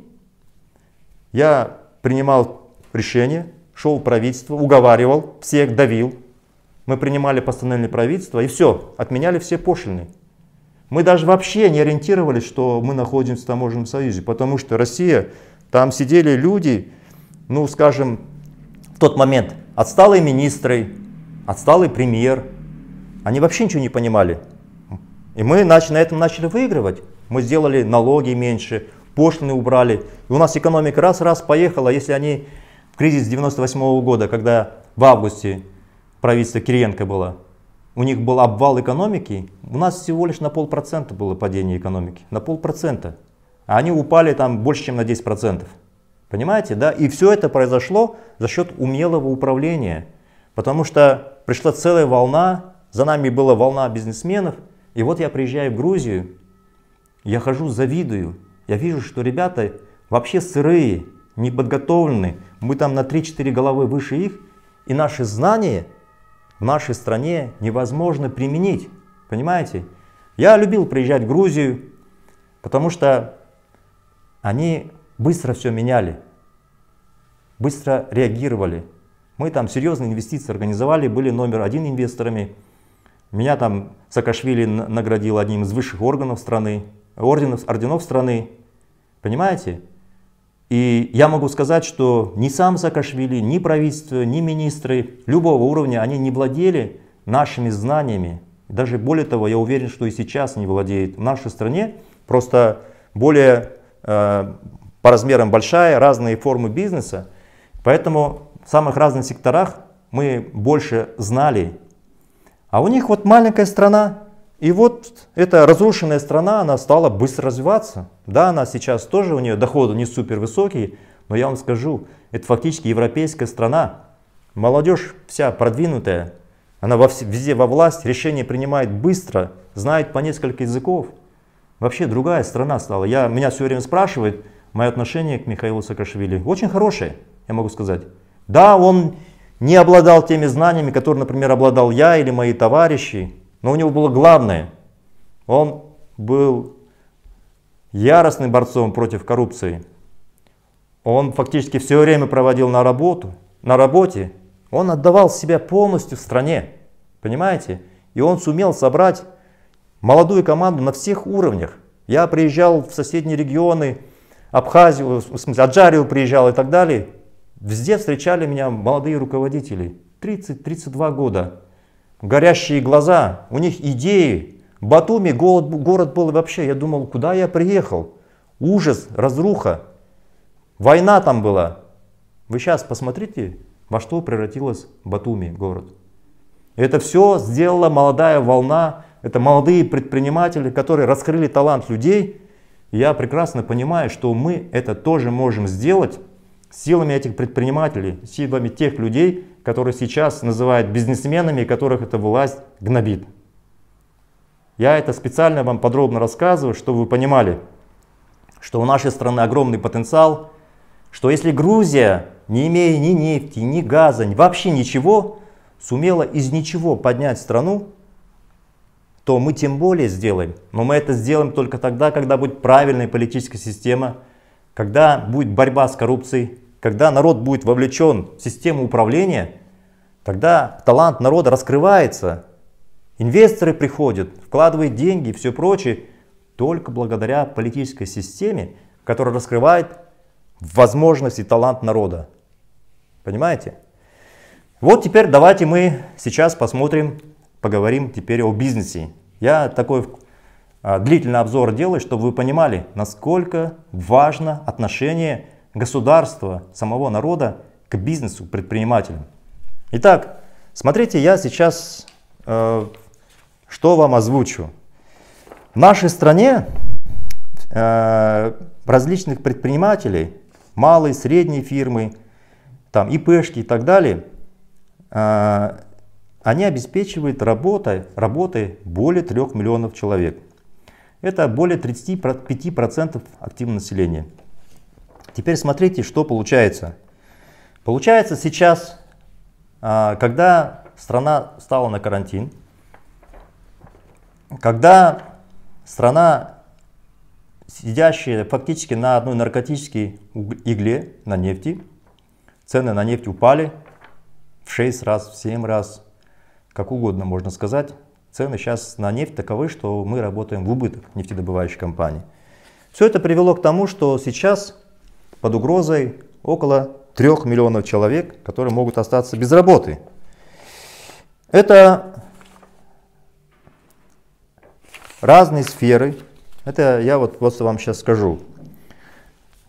я принимал решение, шел в правительство, уговаривал, всех давил. Мы принимали постановление правительства и все, отменяли все пошлины. Мы даже вообще не ориентировались, что мы находимся в таможенном союзе, потому что Россия там сидели люди, ну, скажем, в тот момент отсталые министры, отсталый премьер. Они вообще ничего не понимали. И мы начали, на этом начали выигрывать. Мы сделали налоги меньше, пошлины убрали. И у нас экономика раз-раз поехала. Если они в кризис 98 года, когда в августе правительство Кириенко было, у них был обвал экономики, у нас всего лишь на полпроцента было падение экономики. На полпроцента. А они упали там больше, чем на 10%. Понимаете, да? И все это произошло за счет умелого управления, потому что пришла целая волна, за нами была волна бизнесменов, и вот я приезжаю в Грузию, я хожу, завидую, я вижу, что ребята вообще сырые, неподготовленные, мы там на 3-4 головы выше их, и наши знания в нашей стране невозможно применить, понимаете? Я любил приезжать в Грузию, потому что они быстро все меняли, быстро реагировали. Мы там серьезные инвестиции организовали, были номер один инвесторами. Меня там Саакашвили наградил одним из высших органов страны, орденов, орденов страны. Понимаете? И я могу сказать, что ни сам Саакашвили, ни правительство, ни министры любого уровня, они не владели нашими знаниями. Даже более того, я уверен, что и сейчас не владеют. В нашей стране просто более Э, по размерам большая, разные формы бизнеса. Поэтому в самых разных секторах мы больше знали. А у них вот маленькая страна, и вот эта разрушенная страна, она стала быстро развиваться. Да, она сейчас тоже, у нее доходы не супер высокие, но я вам скажу, это фактически европейская страна. Молодежь вся продвинутая, она во, везде во власть, решения принимает быстро, знает по несколько языков. Вообще другая страна стала. Я, меня все время спрашивают, мое отношение к Михаилу Саакашвили. Очень хорошее, я могу сказать. Да, он не обладал теми знаниями, которые, например, обладал я или мои товарищи, но у него было главное. Он был яростным борцом против коррупции. Он фактически все время проводил на, работу, на работе. Он отдавал себя полностью в стране, понимаете? И он сумел собрать молодую команду на всех уровнях. Я приезжал в соседние регионы, Абхазию, в смысле Аджарию приезжал и так далее. Везде встречали меня молодые руководители, 30-32 года, горящие глаза, у них идеи. Батуми голод, город был вообще, я думал, куда я приехал? Ужас, разруха, война там была. Вы сейчас посмотрите, во что превратилась Батуми город. Это все сделала молодая волна это молодые предприниматели, которые раскрыли талант людей. Я прекрасно понимаю, что мы это тоже можем сделать силами этих предпринимателей, силами тех людей, которые сейчас называют бизнесменами, которых эта власть гнобит. Я это специально вам подробно рассказываю, чтобы вы понимали, что у нашей страны огромный потенциал, что если Грузия, не имея ни нефти, ни газа, вообще ничего, сумела из ничего поднять страну, то мы тем более сделаем. Но мы это сделаем только тогда, когда будет правильная политическая система, когда будет борьба с коррупцией, когда народ будет вовлечен в систему управления, тогда талант народа раскрывается, инвесторы приходят, вкладывают деньги и все прочее, только благодаря политической системе, которая раскрывает возможности талант народа. Понимаете? Вот теперь давайте мы сейчас посмотрим поговорим теперь о бизнесе. Я такой а, длительный обзор делаю, чтобы вы понимали, насколько важно отношение государства, самого народа к бизнесу, к предпринимателям. Итак, смотрите, я сейчас э, что вам озвучу. В нашей стране э, различных предпринимателей, малые, средние фирмы, там ИПшки и так далее, э, они обеспечивают работой, работой более 3 миллионов человек. Это более 35% активного населения. Теперь смотрите, что получается. Получается сейчас, а, когда страна стала на карантин, когда страна, сидящая фактически на одной наркотической игле, на нефти, цены на нефть упали в 6 раз, в 7 раз, как угодно можно сказать, цены сейчас на нефть таковы, что мы работаем в убыток нефтедобывающей компании. Все это привело к тому, что сейчас под угрозой около 3 миллионов человек, которые могут остаться без работы. Это разные сферы. Это я вот просто вам сейчас скажу.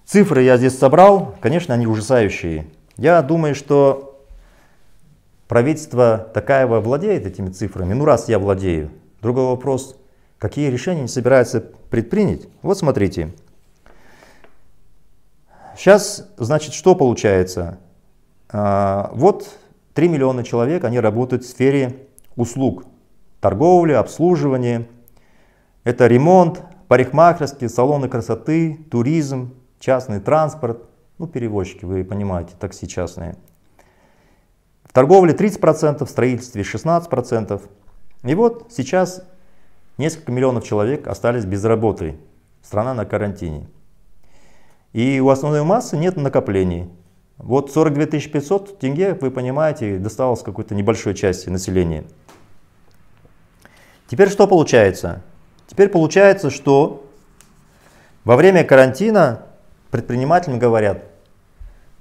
Цифры я здесь собрал, конечно, они ужасающие. Я думаю, что Правительство Такаева владеет этими цифрами. Ну раз я владею. Другой вопрос, какие решения они собираются предпринять? Вот смотрите. Сейчас, значит, что получается? А, вот 3 миллиона человек, они работают в сфере услуг. Торговли, обслуживания. Это ремонт, парикмахерские, салоны красоты, туризм, частный транспорт. Ну, перевозчики, вы понимаете, такси частные – в торговле 30%, в строительстве 16%. И вот сейчас несколько миллионов человек остались без работы. Страна на карантине. И у основной массы нет накоплений. Вот 42 500 тенге, вы понимаете, досталось какой-то небольшой части населения. Теперь что получается? Теперь получается, что во время карантина предпринимателям говорят,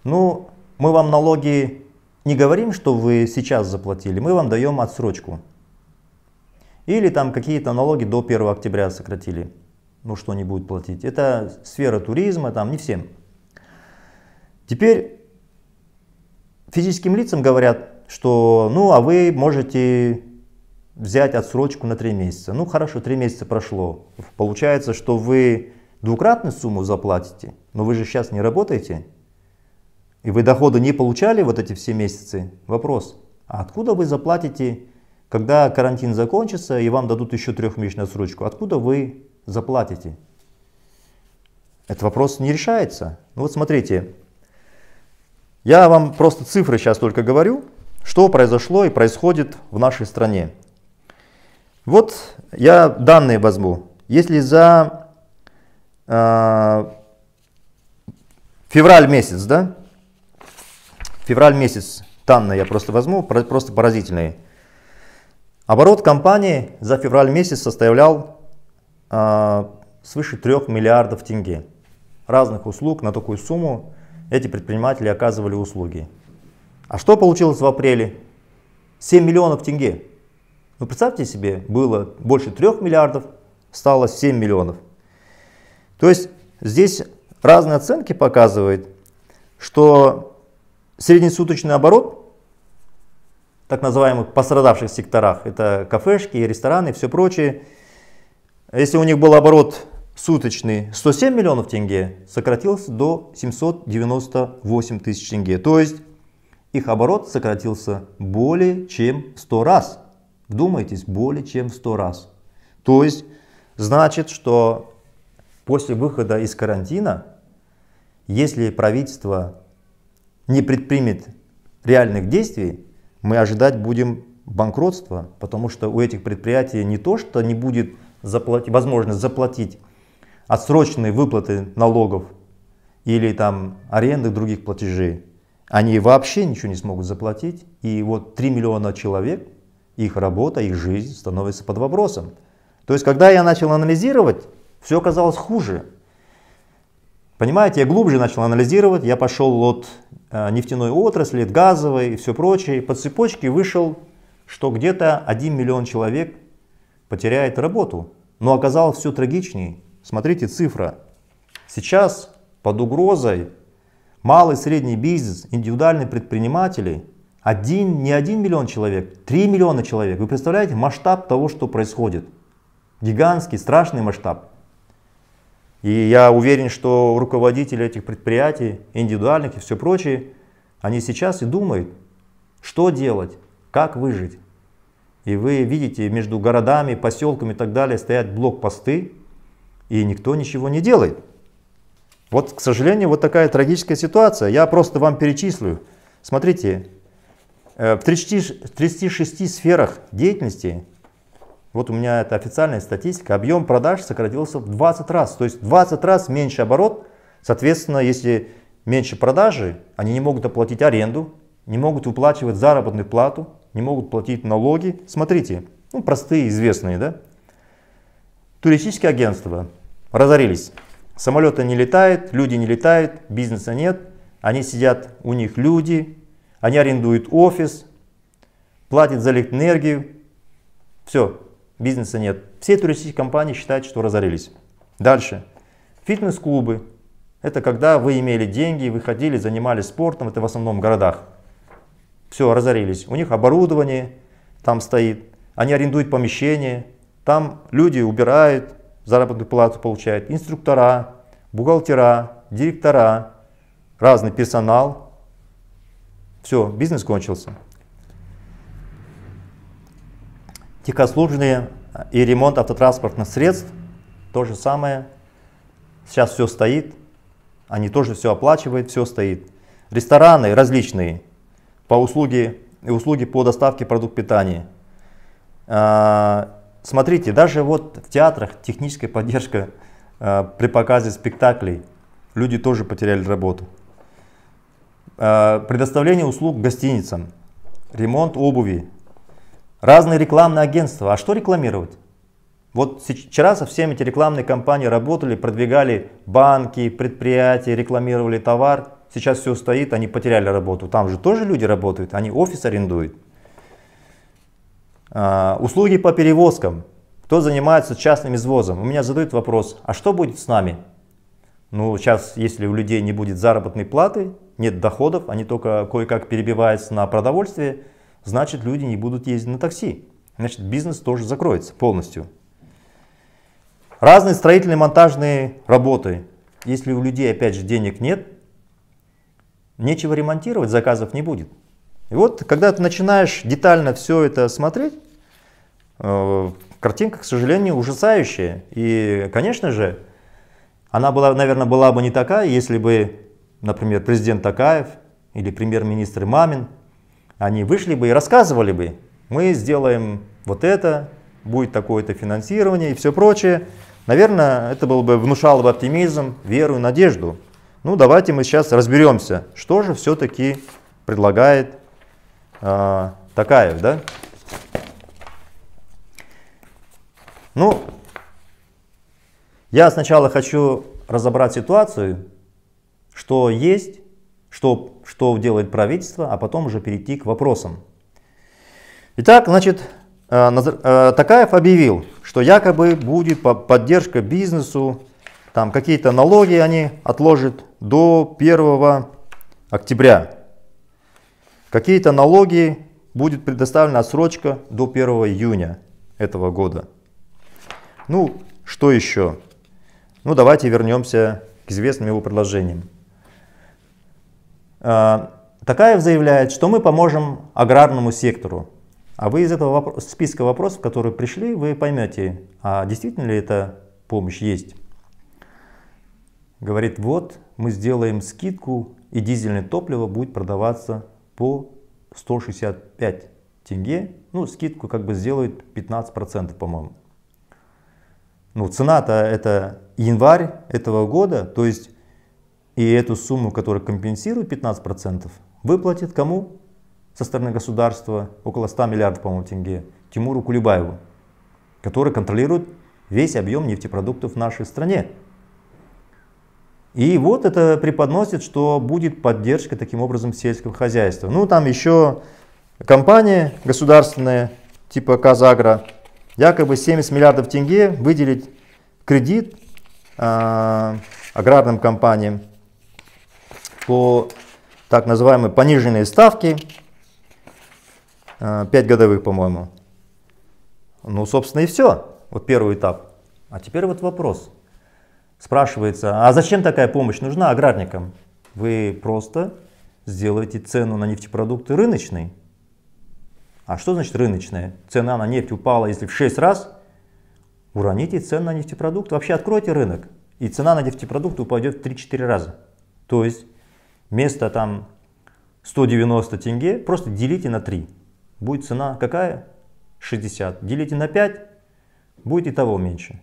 ну, мы вам налоги не говорим, что вы сейчас заплатили, мы вам даем отсрочку. Или там какие-то налоги до 1 октября сократили, ну что не будет платить. Это сфера туризма, там не всем. Теперь физическим лицам говорят, что ну а вы можете взять отсрочку на 3 месяца. Ну хорошо, 3 месяца прошло. Получается, что вы двукратную сумму заплатите, но вы же сейчас не работаете и вы дохода не получали вот эти все месяцы, вопрос, а откуда вы заплатите, когда карантин закончится и вам дадут еще трехмесячную срочку, откуда вы заплатите? Этот вопрос не решается. Ну вот смотрите, я вам просто цифры сейчас только говорю, что произошло и происходит в нашей стране. Вот я данные возьму. Если за э, февраль месяц, да, Февраль месяц, Танна я просто возьму, просто поразительные. Оборот компании за февраль месяц составлял э, свыше 3 миллиардов тенге. Разных услуг на такую сумму эти предприниматели оказывали услуги. А что получилось в апреле? 7 миллионов тенге. Ну представьте себе, было больше 3 миллиардов, стало 7 миллионов. То есть здесь разные оценки показывают, что Среднесуточный оборот так называемых пострадавших секторах, это кафешки, рестораны и все прочее, если у них был оборот суточный 107 миллионов тенге, сократился до 798 тысяч тенге. То есть их оборот сократился более чем в 100 раз. Вдумайтесь, более чем в 100 раз. То есть значит, что после выхода из карантина, если правительство не предпримет реальных действий, мы ожидать будем банкротства, потому что у этих предприятий не то, что не будет заплати, возможность заплатить отсроченные выплаты налогов или там аренды других платежей, они вообще ничего не смогут заплатить. И вот 3 миллиона человек, их работа, их жизнь становится под вопросом. То есть, когда я начал анализировать, все оказалось хуже. Понимаете, я глубже начал анализировать, я пошел от э, нефтяной отрасли, от газовой и все прочее. По цепочке вышел, что где-то 1 миллион человек потеряет работу. Но оказалось все трагичнее. Смотрите, цифра. Сейчас под угрозой малый и средний бизнес, индивидуальные предприниматели, один, не 1 миллион человек, 3 миллиона человек. Вы представляете масштаб того, что происходит? Гигантский, страшный масштаб. И я уверен, что руководители этих предприятий, индивидуальных и все прочее, они сейчас и думают, что делать, как выжить. И вы видите, между городами, поселками и так далее стоят блокпосты, и никто ничего не делает. Вот, к сожалению, вот такая трагическая ситуация. Я просто вам перечислю. Смотрите, э, в 30, 36 сферах деятельности вот у меня это официальная статистика. Объем продаж сократился в 20 раз. То есть 20 раз меньше оборот. Соответственно, если меньше продажи, они не могут оплатить аренду, не могут выплачивать заработную плату, не могут платить налоги. Смотрите, ну, простые, известные, да? Туристические агентства разорились. Самолеты не летают, люди не летают, бизнеса нет. Они сидят, у них люди, они арендуют офис, платят за электроэнергию. Все, бизнеса нет. Все туристические компании считают, что разорились. Дальше. Фитнес-клубы. Это когда вы имели деньги, вы ходили, занимались спортом, это в основном в городах. Все, разорились. У них оборудование там стоит, они арендуют помещение, там люди убирают, заработную плату получают, инструктора, бухгалтера, директора, разный персонал. Все, бизнес кончился. Техослужные э, и ремонт автотранспортных средств, то же самое. Сейчас все стоит, они тоже все оплачивают, все стоит. Рестораны различные по услуге и услуги по доставке продукт питания. А, смотрите, даже вот в театрах техническая поддержка э, при показе спектаклей люди тоже потеряли работу. Э, предоставление услуг гостиницам, ремонт обуви, Разные рекламные агентства. А что рекламировать? Вот вчера со всеми эти рекламные кампании работали, продвигали банки, предприятия, рекламировали товар. Сейчас все стоит, они потеряли работу. Там же тоже люди работают, они офис арендуют. А, услуги по перевозкам. Кто занимается частным извозом? У меня задают вопрос, а что будет с нами? Ну, сейчас, если у людей не будет заработной платы, нет доходов, они только кое-как перебиваются на продовольствие – значит люди не будут ездить на такси. Значит бизнес тоже закроется полностью. Разные строительные монтажные работы. Если у людей опять же денег нет, нечего ремонтировать, заказов не будет. И вот когда ты начинаешь детально все это смотреть, э, картинка, к сожалению, ужасающая. И, конечно же, она была, наверное, была бы не такая, если бы, например, президент Такаев или премьер-министр Мамин они вышли бы и рассказывали бы, мы сделаем вот это, будет такое-то финансирование и все прочее. Наверное, это было бы внушало бы оптимизм, веру и надежду. Ну, давайте мы сейчас разберемся, что же все-таки предлагает э, Такаев, да? Ну, я сначала хочу разобрать ситуацию, что есть, что, что делает правительство, а потом уже перейти к вопросам. Итак, значит, э, э, Такаев объявил, что якобы будет поддержка бизнесу, там какие-то налоги они отложат до 1 октября. Какие-то налоги будет предоставлена отсрочка до 1 июня этого года. Ну, что еще? Ну, давайте вернемся к известным его предложениям. Э, Такаев заявляет, что мы поможем аграрному сектору. А вы из этого вопрос, списка вопросов, которые пришли, вы поймете, а действительно ли эта помощь есть. Говорит, вот мы сделаем скидку, и дизельное топливо будет продаваться по 165 тенге. Ну, скидку как бы сделают 15%, по-моему. Ну, цена-то это январь этого года, то есть и эту сумму, которая компенсирует 15%, выплатит кому? Со стороны государства около 100 миллиардов, по-моему, тенге. Тимуру Кулебаеву, который контролирует весь объем нефтепродуктов в нашей стране. И вот это преподносит, что будет поддержка таким образом сельского хозяйства. Ну, там еще компания государственная, типа Казагра, якобы 70 миллиардов тенге выделить кредит э, аграрным компаниям по так называемой пониженной ставке, 5 э, годовых, по-моему. Ну, собственно, и все. Вот первый этап. А теперь вот вопрос. Спрашивается, а зачем такая помощь нужна аграрникам? Вы просто сделаете цену на нефтепродукты рыночной. А что значит рыночная? Цена на нефть упала, если в 6 раз, уроните цену на нефтепродукт, Вообще откройте рынок, и цена на нефтепродукты упадет в 3-4 раза. То есть вместо там 190 тенге просто делите на 3. Будет цена какая? 60. Делите на 5, будет и того меньше.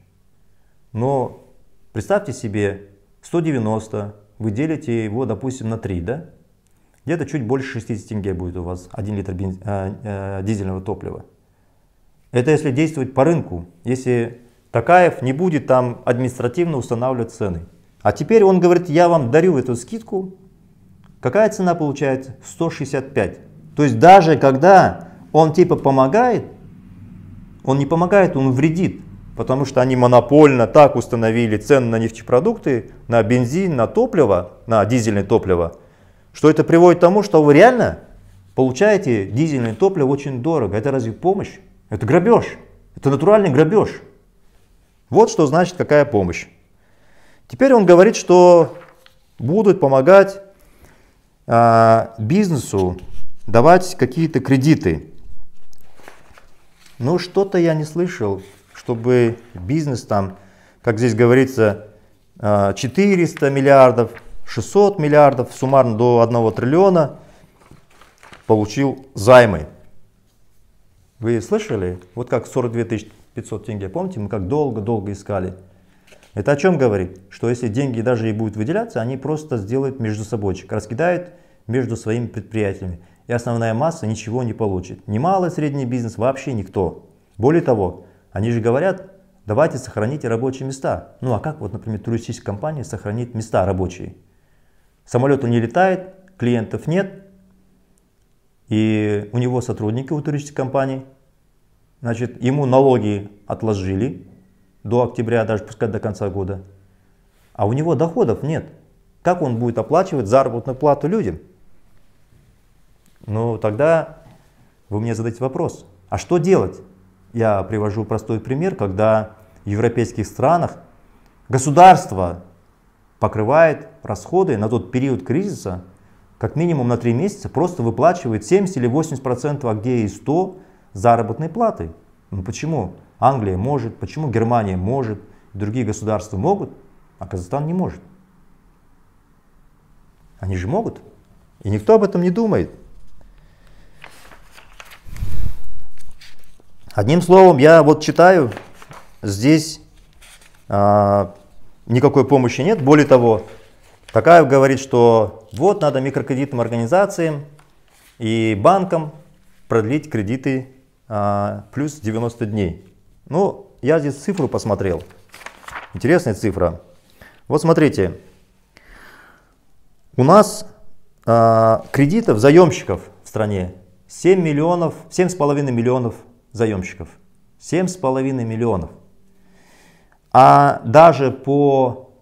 Но представьте себе 190, вы делите его, допустим, на 3, да? Где-то чуть больше 60 тенге будет у вас 1 литр бенз... э, а, э, а, дизельного топлива. Это если действовать по рынку, если Такаев не будет там административно устанавливать цены. А теперь он говорит, я вам дарю эту скидку, Какая цена получается? 165. То есть даже когда он типа помогает, он не помогает, он вредит. Потому что они монопольно так установили цены на нефтепродукты, на бензин, на топливо, на дизельное топливо, что это приводит к тому, что вы реально получаете дизельное топливо очень дорого. Это разве помощь? Это грабеж. Это натуральный грабеж. Вот что значит какая помощь. Теперь он говорит, что будут помогать а, бизнесу давать какие-то кредиты. Ну, что-то я не слышал, чтобы бизнес там, как здесь говорится, 400 а, миллиардов, 600 миллиардов, суммарно до 1 триллиона получил займы. Вы слышали? Вот как 42 500 тенге, помните, мы как долго-долго искали. Это о чем говорит? Что если деньги даже и будут выделяться, они просто сделают между собойчик, раскидают между своими предприятиями. И основная масса ничего не получит. Ни малый, средний бизнес, вообще никто. Более того, они же говорят, давайте сохраните рабочие места. Ну а как вот, например, туристическая компания сохранит места рабочие? Самолет не летает, клиентов нет, и у него сотрудники у туристической компании, значит, ему налоги отложили, до октября, даже пускай до конца года. А у него доходов нет. Как он будет оплачивать заработную плату людям? Ну, тогда вы мне зададите вопрос, а что делать? Я привожу простой пример, когда в европейских странах государство покрывает расходы на тот период кризиса, как минимум на 3 месяца, просто выплачивает 70 или 80%, а где и 100 заработной платы. Ну почему? Англия может, почему Германия может, другие государства могут, а Казахстан не может. Они же могут. И никто об этом не думает. Одним словом, я вот читаю, здесь а, никакой помощи нет. Более того, Такаев говорит, что вот надо микрокредитным организациям и банкам продлить кредиты а, плюс 90 дней. Ну, я здесь цифру посмотрел. Интересная цифра. Вот смотрите. У нас э, кредитов, заемщиков в стране 7 миллионов, 7,5 миллионов заемщиков. 7,5 миллионов. А даже по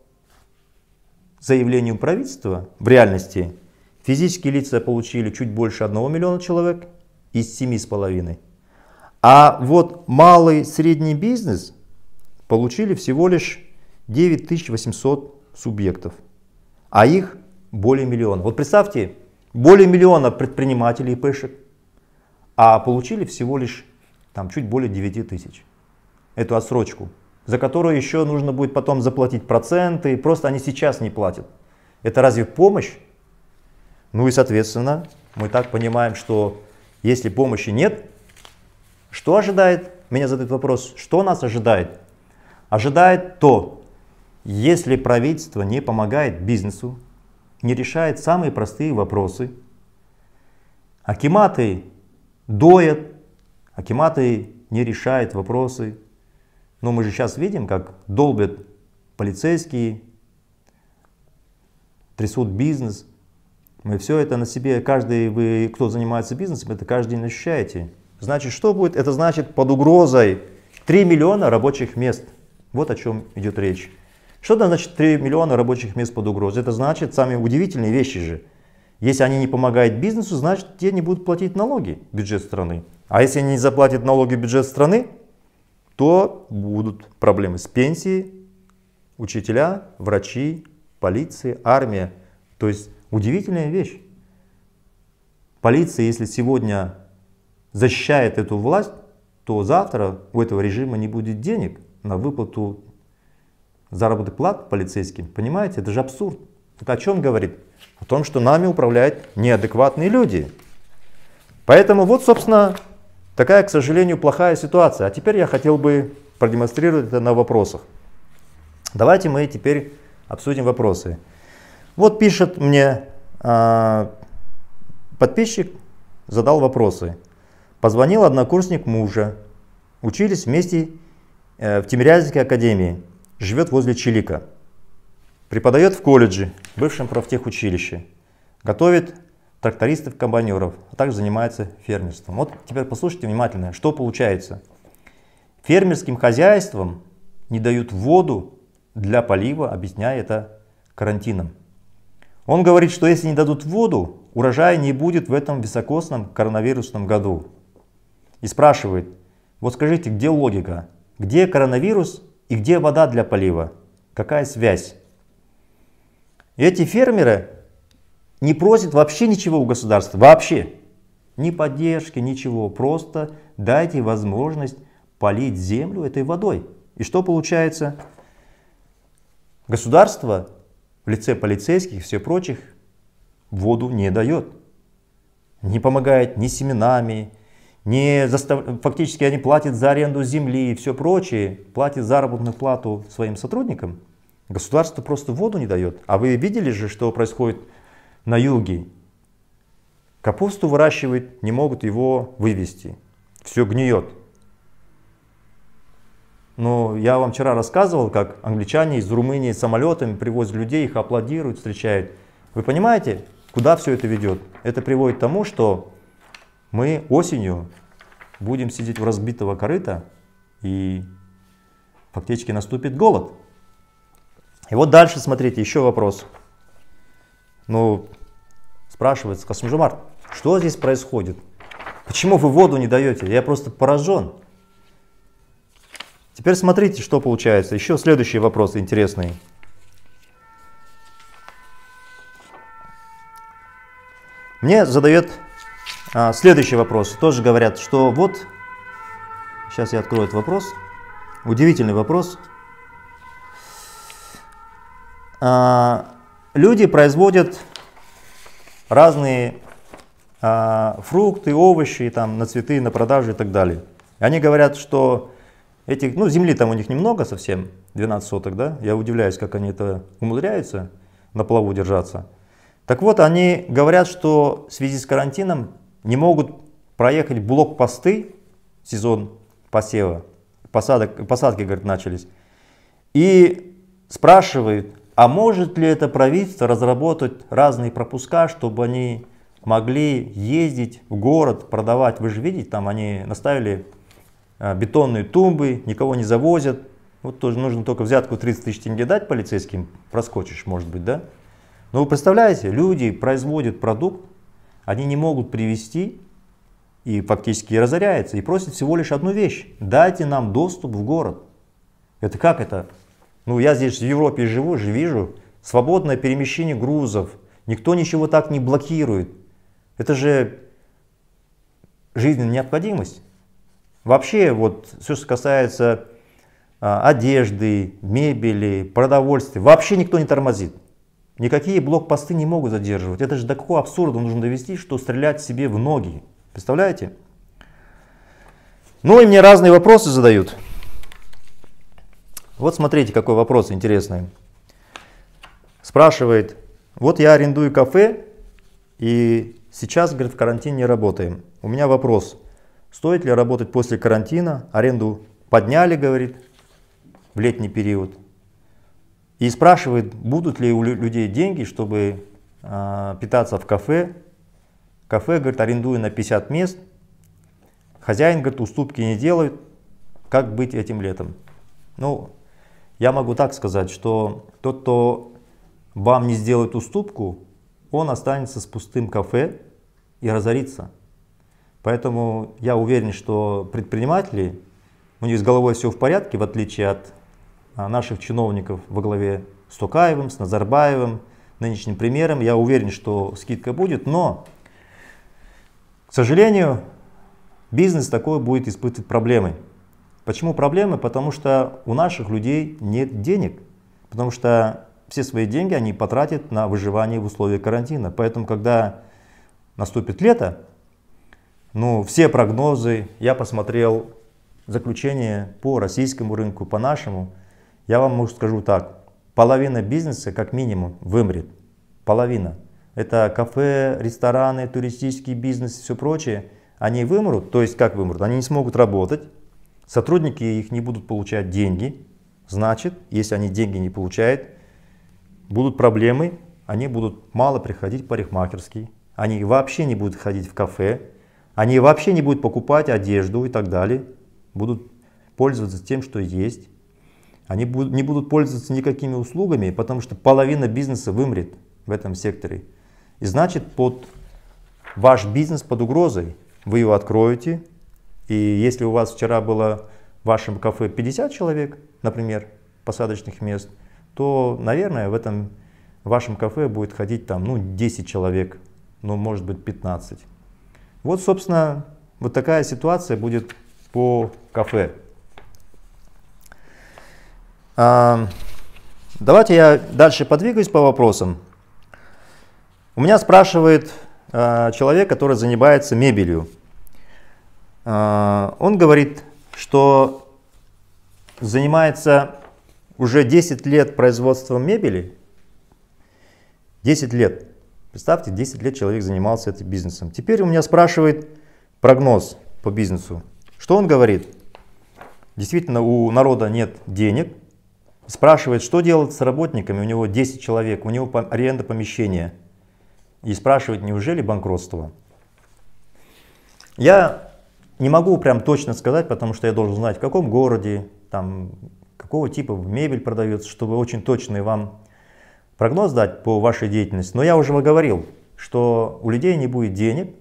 заявлению правительства, в реальности, физические лица получили чуть больше 1 миллиона человек из 7,5. А вот малый средний бизнес получили всего лишь 9800 субъектов, а их более миллиона. Вот представьте, более миллиона предпринимателей пышек, а получили всего лишь там, чуть более 9000 Эту отсрочку, за которую еще нужно будет потом заплатить проценты, просто они сейчас не платят. Это разве помощь? Ну и соответственно, мы так понимаем, что если помощи нет, что ожидает? Меня задают вопрос, что нас ожидает? Ожидает то, если правительство не помогает бизнесу, не решает самые простые вопросы, акиматы доят, акиматы не решают вопросы. Но мы же сейчас видим, как долбят полицейские, трясут бизнес. Мы все это на себе, каждый вы, кто занимается бизнесом, это каждый день ощущаете. Значит, что будет? Это значит под угрозой 3 миллиона рабочих мест. Вот о чем идет речь. Что это значит 3 миллиона рабочих мест под угрозой? Это значит самые удивительные вещи же. Если они не помогают бизнесу, значит те не будут платить налоги в бюджет страны. А если они не заплатят налоги в бюджет страны, то будут проблемы с пенсией, учителя, врачи, полиции, армия. То есть удивительная вещь. Полиция, если сегодня защищает эту власть, то завтра у этого режима не будет денег на выплату заработных плат полицейским. Понимаете, это же абсурд. Это о чем говорит? О том, что нами управляют неадекватные люди. Поэтому вот, собственно, такая, к сожалению, плохая ситуация. А теперь я хотел бы продемонстрировать это на вопросах. Давайте мы теперь обсудим вопросы. Вот пишет мне э, подписчик, задал вопросы. Позвонил однокурсник мужа. Учились вместе э, в Тимирязевской академии. Живет возле Чилика. Преподает в колледже, бывшем профтехучилище. Готовит трактористов-комбайнеров, а также занимается фермерством. Вот теперь послушайте внимательно, что получается. Фермерским хозяйствам не дают воду для полива, объясняя это карантином. Он говорит, что если не дадут воду, урожая не будет в этом високосном коронавирусном году и спрашивает, вот скажите, где логика? Где коронавирус и где вода для полива? Какая связь? эти фермеры не просят вообще ничего у государства, вообще. Ни поддержки, ничего, просто дайте возможность полить землю этой водой. И что получается? Государство в лице полицейских и все прочих воду не дает. Не помогает ни семенами, не застав... фактически они платят за аренду земли и все прочее, платят заработную плату своим сотрудникам. Государство просто воду не дает. А вы видели же, что происходит на юге? Капусту выращивать не могут его вывести. Все гниет. Но я вам вчера рассказывал, как англичане из Румынии самолетами привозят людей, их аплодируют, встречают. Вы понимаете, куда все это ведет? Это приводит к тому, что мы осенью будем сидеть в разбитого корыта и фактически наступит голод. И вот дальше, смотрите, еще вопрос. Ну, спрашивается Касмжумар, что здесь происходит? Почему вы воду не даете? Я просто поражен. Теперь смотрите, что получается. Еще следующий вопрос интересный. Мне задает а, следующий вопрос. Тоже говорят, что вот... Сейчас я открою этот вопрос. Удивительный вопрос. А, люди производят разные а, фрукты, овощи там, на цветы, на продажи и так далее. И они говорят, что этих, ну, земли там у них немного совсем, 12 соток, да? Я удивляюсь, как они это умудряются на плаву держаться. Так вот, они говорят, что в связи с карантином не могут проехать блокпосты, сезон посева, посадок, посадки, говорит, начались, и спрашивают, а может ли это правительство разработать разные пропуска, чтобы они могли ездить в город, продавать. Вы же видите, там они наставили а, бетонные тумбы, никого не завозят. Вот тоже нужно только взятку 30 тысяч тенге дать полицейским, проскочишь, может быть, да? Но вы представляете, люди производят продукт, они не могут привести и фактически разоряется, и просит всего лишь одну вещь. Дайте нам доступ в город. Это как это? Ну, я здесь в Европе живу, же вижу, свободное перемещение грузов, никто ничего так не блокирует. Это же жизненная необходимость. Вообще, вот все, что касается а, одежды, мебели, продовольствия, вообще никто не тормозит. Никакие блокпосты не могут задерживать. Это же до какого абсурда нужно довести, что стрелять себе в ноги. Представляете? Ну и мне разные вопросы задают. Вот смотрите, какой вопрос интересный. Спрашивает, вот я арендую кафе, и сейчас, говорит, в карантине не работаем. У меня вопрос, стоит ли работать после карантина? Аренду подняли, говорит, в летний период. И спрашивает, будут ли у людей деньги, чтобы э, питаться в кафе. Кафе, говорит, арендую на 50 мест. Хозяин, говорит, уступки не делает. Как быть этим летом? Ну, я могу так сказать, что тот, кто вам не сделает уступку, он останется с пустым кафе и разорится. Поэтому я уверен, что предприниматели, у них с головой все в порядке, в отличие от а, наших чиновников во главе с Тукаевым, с Назарбаевым, нынешним премьером. Я уверен, что скидка будет, но, к сожалению, бизнес такой будет испытывать проблемы. Почему проблемы? Потому что у наших людей нет денег, потому что все свои деньги они потратят на выживание в условиях карантина. Поэтому, когда наступит лето, ну, все прогнозы, я посмотрел заключение по российскому рынку, по нашему, я вам, могу скажу так. Половина бизнеса, как минимум, вымрет. Половина. Это кафе, рестораны, туристический бизнес и все прочее. Они вымрут, то есть как вымрут? Они не смогут работать, сотрудники их не будут получать деньги. Значит, если они деньги не получают, будут проблемы, они будут мало приходить в парикмахерский, они вообще не будут ходить в кафе, они вообще не будут покупать одежду и так далее, будут пользоваться тем, что есть они не будут пользоваться никакими услугами, потому что половина бизнеса вымрет в этом секторе. И значит, под ваш бизнес под угрозой. Вы его откроете, и если у вас вчера было в вашем кафе 50 человек, например, посадочных мест, то, наверное, в этом вашем кафе будет ходить там, ну, 10 человек, ну, может быть, 15. Вот, собственно, вот такая ситуация будет по кафе. А, давайте я дальше подвигаюсь по вопросам. У меня спрашивает а, человек, который занимается мебелью. А, он говорит, что занимается уже 10 лет производством мебели. 10 лет. Представьте, 10 лет человек занимался этим бизнесом. Теперь у меня спрашивает прогноз по бизнесу. Что он говорит? Действительно, у народа нет денег, Спрашивает, что делать с работниками, у него 10 человек, у него аренда помещения. И спрашивает, неужели банкротство? Я не могу прям точно сказать, потому что я должен знать, в каком городе, там, какого типа мебель продается, чтобы очень точный вам прогноз дать по вашей деятельности. Но я уже говорил, что у людей не будет денег,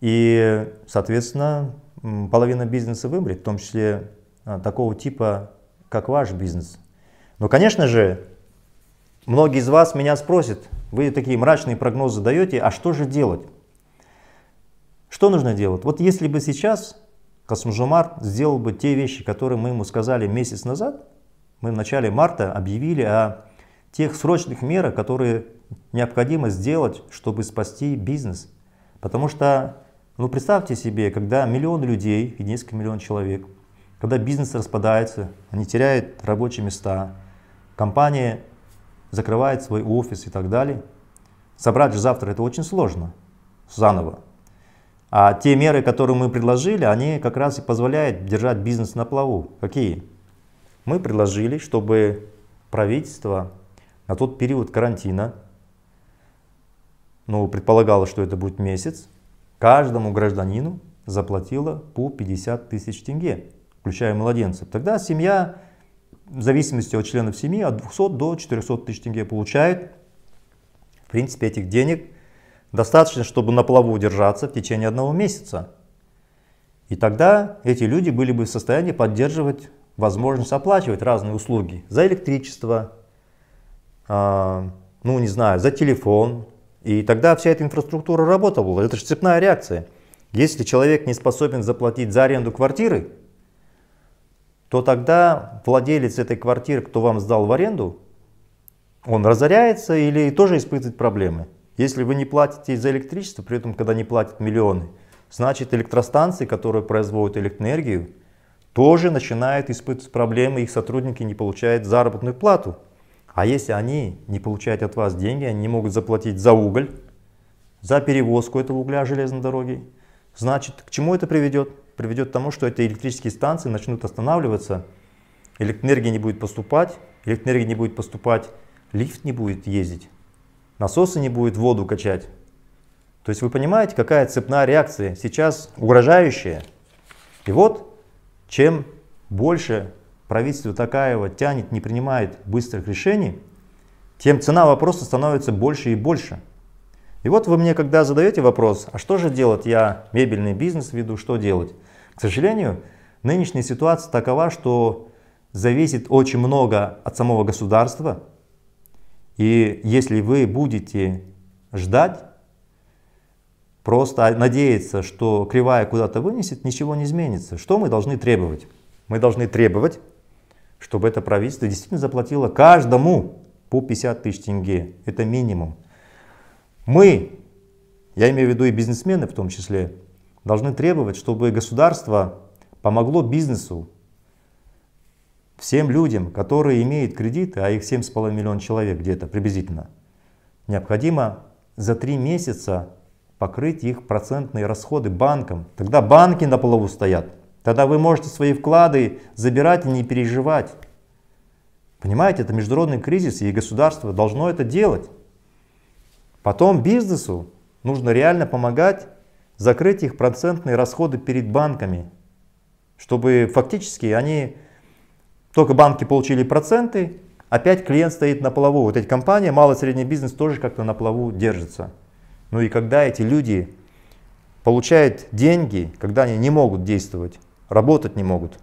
и, соответственно, половина бизнеса вымрет, в том числе а, такого типа, как ваш бизнес. Но, ну, конечно же, многие из вас меня спросят, вы такие мрачные прогнозы даете, а что же делать? Что нужно делать? Вот если бы сейчас Касмжумар сделал бы те вещи, которые мы ему сказали месяц назад, мы в начале марта объявили о тех срочных мерах, которые необходимо сделать, чтобы спасти бизнес. Потому что, ну представьте себе, когда миллион людей и несколько миллионов человек, когда бизнес распадается, они теряют рабочие места, компания закрывает свой офис и так далее. Собрать же завтра это очень сложно, заново. А те меры, которые мы предложили, они как раз и позволяют держать бизнес на плаву. Какие? Мы предложили, чтобы правительство на тот период карантина, ну, предполагало, что это будет месяц, каждому гражданину заплатило по 50 тысяч тенге, включая младенцев. Тогда семья в зависимости от членов семьи от 200 до 400 тысяч тенге получает. В принципе, этих денег достаточно, чтобы на плаву удержаться в течение одного месяца. И тогда эти люди были бы в состоянии поддерживать возможность оплачивать разные услуги за электричество, э, ну не знаю, за телефон. И тогда вся эта инфраструктура работала. Это же цепная реакция. Если человек не способен заплатить за аренду квартиры, то тогда владелец этой квартиры, кто вам сдал в аренду, он разоряется или тоже испытывает проблемы. Если вы не платите за электричество, при этом когда не платят миллионы, значит электростанции, которые производят электроэнергию, тоже начинают испытывать проблемы, их сотрудники не получают заработную плату. А если они не получают от вас деньги, они не могут заплатить за уголь, за перевозку этого угля железной дороги, значит, к чему это приведет? приведет к тому, что эти электрические станции начнут останавливаться, электроэнергия не будет поступать, электроэнергия не будет поступать, лифт не будет ездить, насосы не будет воду качать. То есть вы понимаете, какая цепная реакция сейчас угрожающая. И вот чем больше правительство Такаева тянет, не принимает быстрых решений, тем цена вопроса становится больше и больше. И вот вы мне, когда задаете вопрос, а что же делать, я мебельный бизнес веду, что делать? К сожалению, нынешняя ситуация такова, что зависит очень много от самого государства. И если вы будете ждать, просто надеяться, что кривая куда-то вынесет, ничего не изменится. Что мы должны требовать? Мы должны требовать, чтобы это правительство действительно заплатило каждому по 50 тысяч тенге. Это минимум. Мы, я имею в виду и бизнесмены в том числе, должны требовать, чтобы государство помогло бизнесу, всем людям, которые имеют кредиты, а их 7,5 миллион человек где-то приблизительно, необходимо за три месяца покрыть их процентные расходы банкам. Тогда банки на полову стоят. Тогда вы можете свои вклады забирать и не переживать. Понимаете, это международный кризис, и государство должно это делать. Потом бизнесу нужно реально помогать закрыть их процентные расходы перед банками, чтобы фактически они, только банки получили проценты, опять клиент стоит на плаву. Вот эти компании, малый и средний бизнес тоже как-то на плаву держится. Ну и когда эти люди получают деньги, когда они не могут действовать, работать не могут,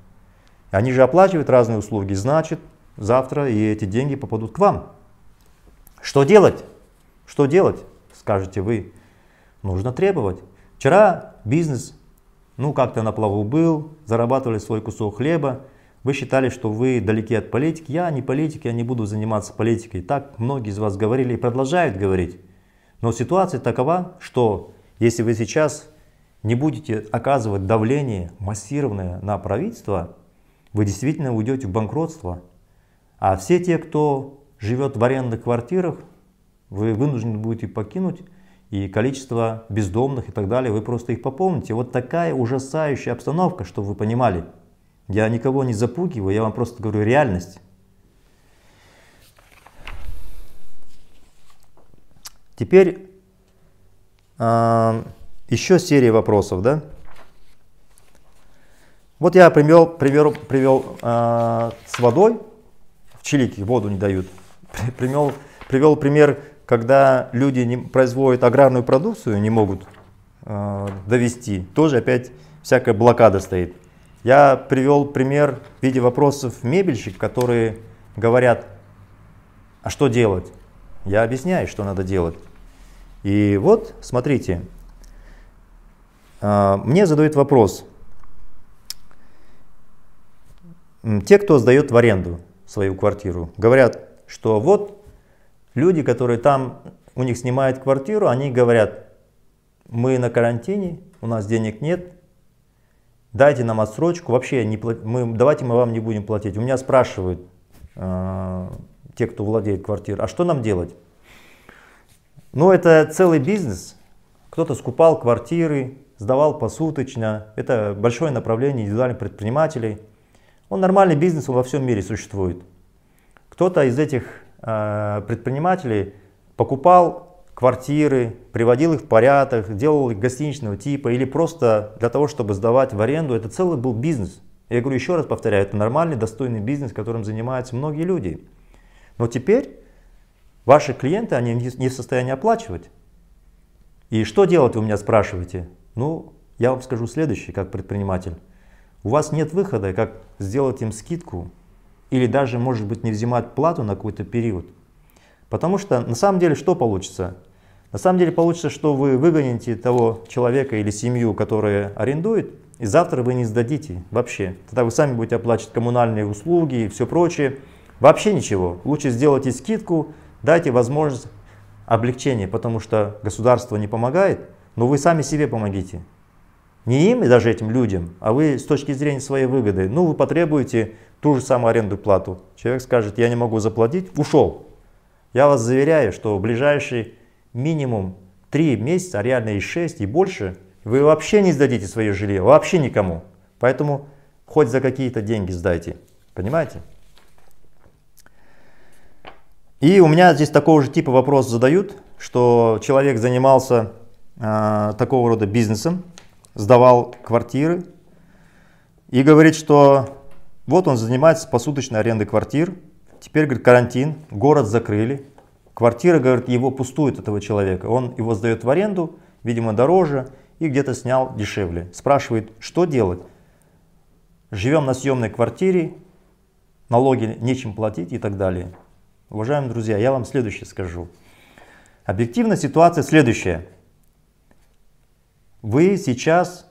они же оплачивают разные услуги, значит завтра и эти деньги попадут к вам. Что делать? Что делать, скажете вы? Нужно требовать. Вчера бизнес, ну как-то на плаву был, зарабатывали свой кусок хлеба, вы считали, что вы далеки от политики. Я не политик, я не буду заниматься политикой. Так многие из вас говорили и продолжают говорить. Но ситуация такова, что если вы сейчас не будете оказывать давление массированное на правительство, вы действительно уйдете в банкротство. А все те, кто живет в арендных квартирах, вы вынуждены будете покинуть, и количество бездомных и так далее, вы просто их пополните. Вот такая ужасающая обстановка, чтобы вы понимали. Я никого не запугиваю, я вам просто говорю реальность. Теперь э, еще серия вопросов, да? Вот я привел, привел, привел э, с водой, в Чилике воду не дают, привел, привел пример когда люди не, производят аграрную продукцию, не могут э, довести, тоже опять всякая блокада стоит. Я привел пример в виде вопросов мебельщик, которые говорят, а что делать? Я объясняю, что надо делать. И вот, смотрите, э, мне задают вопрос. Те, кто сдает в аренду свою квартиру, говорят, что вот Люди, которые там, у них снимают квартиру, они говорят, мы на карантине, у нас денег нет, дайте нам отсрочку, вообще не плат... мы, давайте мы вам не будем платить. У меня спрашивают э, те, кто владеет квартирой, а что нам делать? Ну, это целый бизнес. Кто-то скупал квартиры, сдавал посуточно. Это большое направление индивидуальных предпринимателей. Он нормальный бизнес, он во всем мире существует. Кто-то из этих Э, предпринимателей покупал квартиры, приводил их в порядок, делал их гостиничного типа или просто для того, чтобы сдавать в аренду. Это целый был бизнес. Я говорю, еще раз повторяю, это нормальный, достойный бизнес, которым занимаются многие люди. Но теперь ваши клиенты, они не в состоянии оплачивать. И что делать, вы меня спрашиваете? Ну, я вам скажу следующее, как предприниматель. У вас нет выхода, как сделать им скидку или даже, может быть, не взимать плату на какой-то период. Потому что на самом деле что получится? На самом деле получится, что вы выгоните того человека или семью, которая арендует, и завтра вы не сдадите вообще. Тогда вы сами будете оплачивать коммунальные услуги и все прочее. Вообще ничего. Лучше сделайте скидку, дайте возможность облегчения, потому что государство не помогает, но вы сами себе помогите не им и даже этим людям, а вы с точки зрения своей выгоды, ну вы потребуете ту же самую аренду плату. Человек скажет, я не могу заплатить, ушел. Я вас заверяю, что в ближайший минимум 3 месяца, а реально и 6 и больше, вы вообще не сдадите свое жилье, вообще никому. Поэтому хоть за какие-то деньги сдайте. Понимаете? И у меня здесь такого же типа вопрос задают, что человек занимался э, такого рода бизнесом, сдавал квартиры и говорит, что вот он занимается посуточной арендой квартир, теперь, говорит, карантин, город закрыли, квартира, говорит, его пустует этого человека, он его сдает в аренду, видимо, дороже, и где-то снял дешевле. Спрашивает, что делать? Живем на съемной квартире, налоги нечем платить и так далее. Уважаемые друзья, я вам следующее скажу. Объективно ситуация следующая вы сейчас,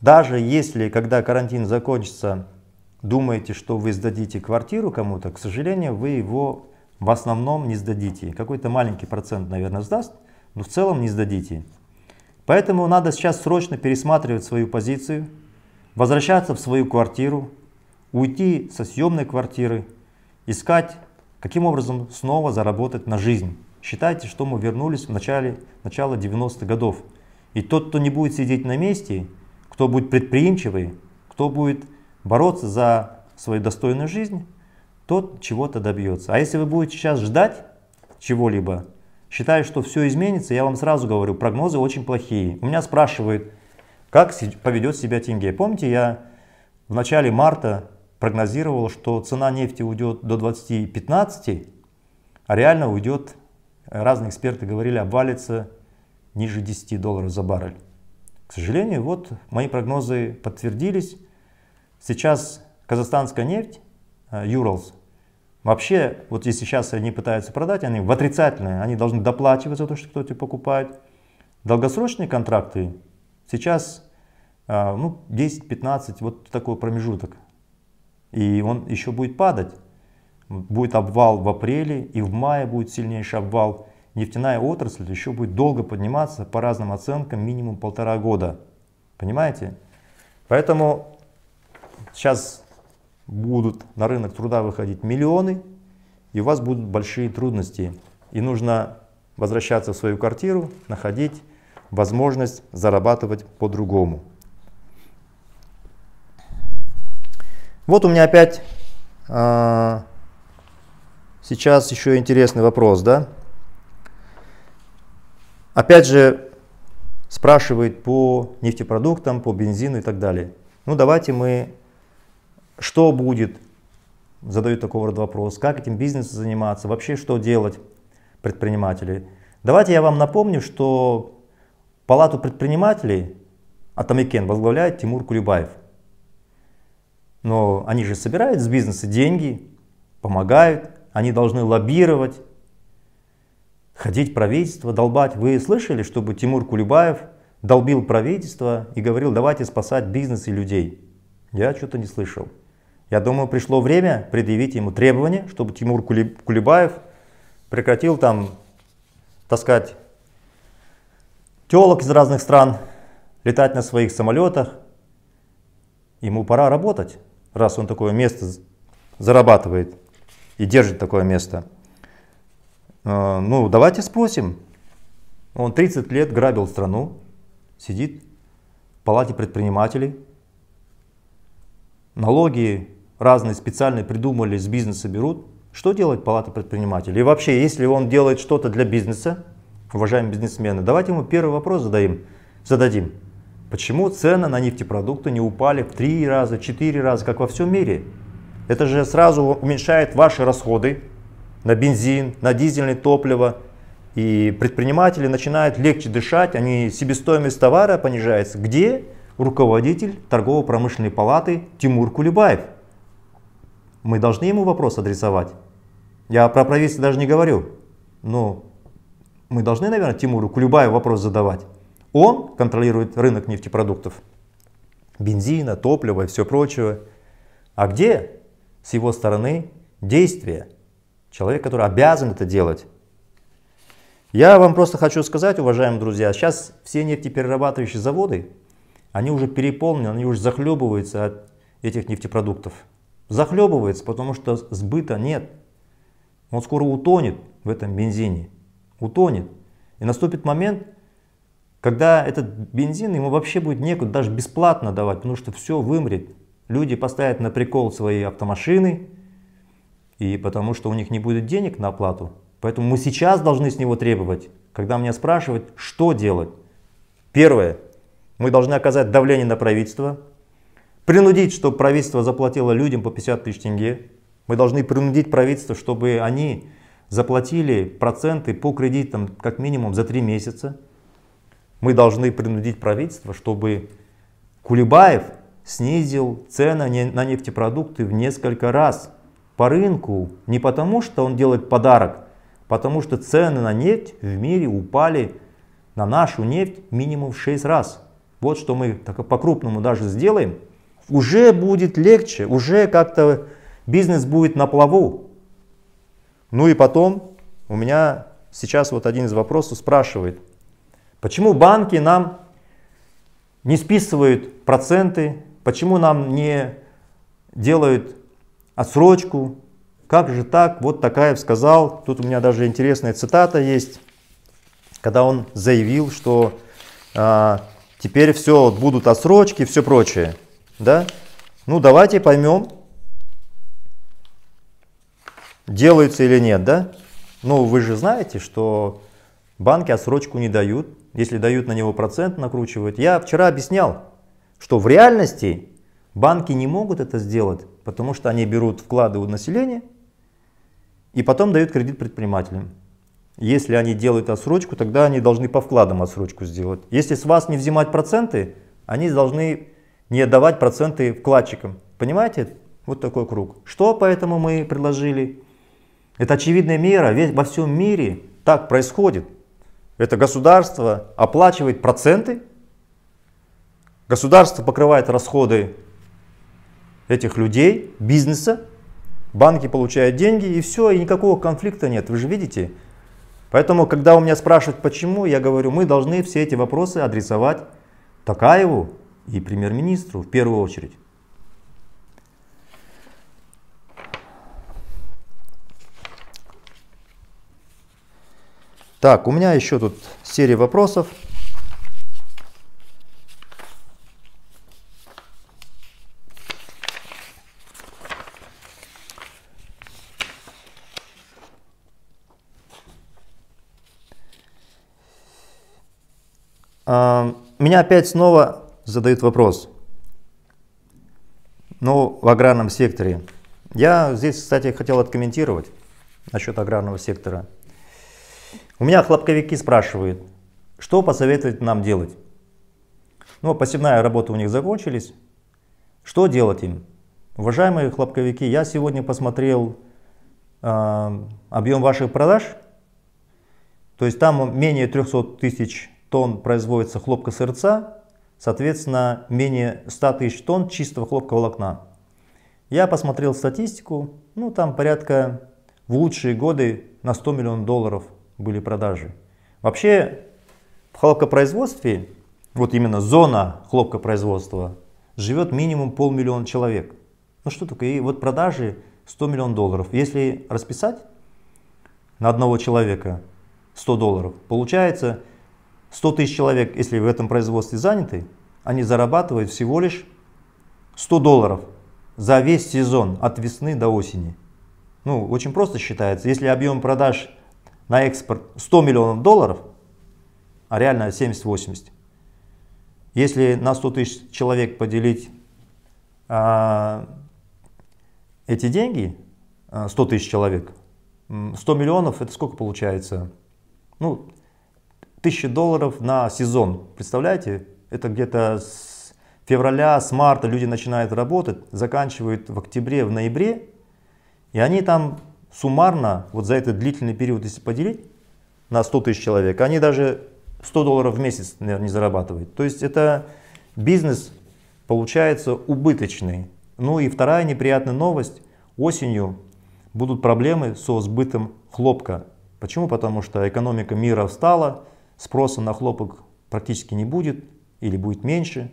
даже если, когда карантин закончится, думаете, что вы сдадите квартиру кому-то, к сожалению, вы его в основном не сдадите. Какой-то маленький процент, наверное, сдаст, но в целом не сдадите. Поэтому надо сейчас срочно пересматривать свою позицию, возвращаться в свою квартиру, уйти со съемной квартиры, искать, каким образом снова заработать на жизнь. Считайте, что мы вернулись в начале, начало 90-х годов. И тот, кто не будет сидеть на месте, кто будет предприимчивый, кто будет бороться за свою достойную жизнь, тот чего-то добьется. А если вы будете сейчас ждать чего-либо, считая, что все изменится, я вам сразу говорю, прогнозы очень плохие. У меня спрашивают, как поведет себя тенге. Помните, я в начале марта прогнозировал, что цена нефти уйдет до 20-15, а реально уйдет, разные эксперты говорили, обвалится ниже 10 долларов за баррель. К сожалению, вот мои прогнозы подтвердились. Сейчас казахстанская нефть, э, Юралс, вообще, вот если сейчас они пытаются продать, они в отрицательное, они должны доплачивать за то, что кто-то покупает. Долгосрочные контракты сейчас э, ну, 10-15, вот такой промежуток. И он еще будет падать. Будет обвал в апреле, и в мае будет сильнейший обвал нефтяная отрасль еще будет долго подниматься, по разным оценкам, минимум полтора года. Понимаете? Поэтому сейчас будут на рынок труда выходить миллионы, и у вас будут большие трудности. И нужно возвращаться в свою квартиру, находить возможность зарабатывать по-другому. Вот у меня опять а, сейчас еще интересный вопрос, да? Опять же, спрашивает по нефтепродуктам, по бензину и так далее. Ну давайте мы, что будет, задают такого рода вопрос, как этим бизнесом заниматься, вообще что делать предприниматели. Давайте я вам напомню, что палату предпринимателей Атамикен возглавляет Тимур Кулибаев. Но они же собирают с бизнеса деньги, помогают, они должны лоббировать, ходить правительство, долбать. Вы слышали, чтобы Тимур Кулебаев долбил правительство и говорил, давайте спасать бизнес и людей? Я что-то не слышал. Я думаю, пришло время предъявить ему требования, чтобы Тимур Кулебаев прекратил там таскать телок из разных стран, летать на своих самолетах. Ему пора работать, раз он такое место зарабатывает и держит такое место. А, ну, давайте спросим. Он 30 лет грабил страну, сидит в палате предпринимателей. Налоги разные специальные придумали, с бизнеса берут. Что делает палата предпринимателей? И вообще, если он делает что-то для бизнеса, уважаемые бизнесмены, давайте ему первый вопрос зададим. зададим. Почему цены на нефтепродукты не упали в 3 раза, 4 раза, как во всем мире? Это же сразу уменьшает ваши расходы, на бензин, на дизельное топливо. И предприниматели начинают легче дышать, они, себестоимость товара понижается. Где руководитель торгово-промышленной палаты Тимур Кулебаев? Мы должны ему вопрос адресовать. Я про правительство даже не говорю. Но мы должны, наверное, Тимуру Кулебаеву вопрос задавать. Он контролирует рынок нефтепродуктов. Бензина, топлива и все прочего. А где с его стороны действия? Человек, который обязан это делать. Я вам просто хочу сказать, уважаемые друзья, сейчас все нефтеперерабатывающие заводы, они уже переполнены, они уже захлебываются от этих нефтепродуктов. Захлебываются, потому что сбыта нет. Он скоро утонет в этом бензине. Утонет. И наступит момент, когда этот бензин ему вообще будет некуда даже бесплатно давать, потому что все вымрет. Люди поставят на прикол свои автомашины, и потому что у них не будет денег на оплату. Поэтому мы сейчас должны с него требовать, когда меня спрашивают, что делать. Первое, мы должны оказать давление на правительство, принудить, чтобы правительство заплатило людям по 50 тысяч тенге. Мы должны принудить правительство, чтобы они заплатили проценты по кредитам как минимум за три месяца. Мы должны принудить правительство, чтобы Кулебаев снизил цены на нефтепродукты в несколько раз по рынку не потому, что он делает подарок, потому что цены на нефть в мире упали на нашу нефть минимум в 6 раз. Вот что мы так по-крупному даже сделаем, уже будет легче, уже как-то бизнес будет на плаву. Ну и потом у меня сейчас вот один из вопросов спрашивает, почему банки нам не списывают проценты, почему нам не делают отсрочку. Как же так? Вот Такаев сказал, тут у меня даже интересная цитата есть, когда он заявил, что а, теперь все будут отсрочки, все прочее. Да? Ну давайте поймем, делается или нет, да? Ну вы же знаете, что банки отсрочку не дают, если дают на него процент накручивают. Я вчера объяснял, что в реальности Банки не могут это сделать, потому что они берут вклады у населения и потом дают кредит предпринимателям. Если они делают отсрочку, тогда они должны по вкладам отсрочку сделать. Если с вас не взимать проценты, они должны не давать проценты вкладчикам. Понимаете? Вот такой круг. Что поэтому мы предложили? Это очевидная мера. Ведь во всем мире так происходит. Это государство оплачивает проценты, государство покрывает расходы этих людей, бизнеса, банки получают деньги и все, и никакого конфликта нет, вы же видите. Поэтому, когда у меня спрашивают, почему, я говорю, мы должны все эти вопросы адресовать Такаеву и премьер-министру в первую очередь. Так, у меня еще тут серия вопросов. А, меня опять снова задают вопрос. Ну, в аграрном секторе. Я здесь, кстати, хотел откомментировать насчет аграрного сектора. У меня хлопковики спрашивают, что посоветовать нам делать? Ну, посевная работа у них закончились. Что делать им? Уважаемые хлопковики, я сегодня посмотрел э, объем ваших продаж. То есть там менее 300 тысяч тонн производится хлопка сырца, соответственно, менее 100 тысяч тонн чистого хлопковолокна. Я посмотрел статистику, ну там порядка в лучшие годы на 100 миллионов долларов были продажи. Вообще в хлопкопроизводстве, вот именно зона хлопкопроизводства, живет минимум полмиллиона человек. Ну что такое, и вот продажи 100 миллионов долларов. Если расписать на одного человека 100 долларов, получается 100 тысяч человек, если в этом производстве заняты, они зарабатывают всего лишь 100 долларов за весь сезон от весны до осени. Ну, очень просто считается. Если объем продаж на экспорт 100 миллионов долларов, а реально 70-80, если на 100 тысяч человек поделить а, эти деньги, 100 а, тысяч человек, 100 миллионов это сколько получается? Ну, 1000 долларов на сезон. Представляете, это где-то с февраля, с марта люди начинают работать, заканчивают в октябре, в ноябре, и они там суммарно, вот за этот длительный период, если поделить, на 100 тысяч человек, они даже 100 долларов в месяц, наверное, не зарабатывают. То есть это бизнес получается убыточный. Ну и вторая неприятная новость. Осенью будут проблемы со сбытом хлопка. Почему? Потому что экономика мира встала, спроса на хлопок практически не будет или будет меньше.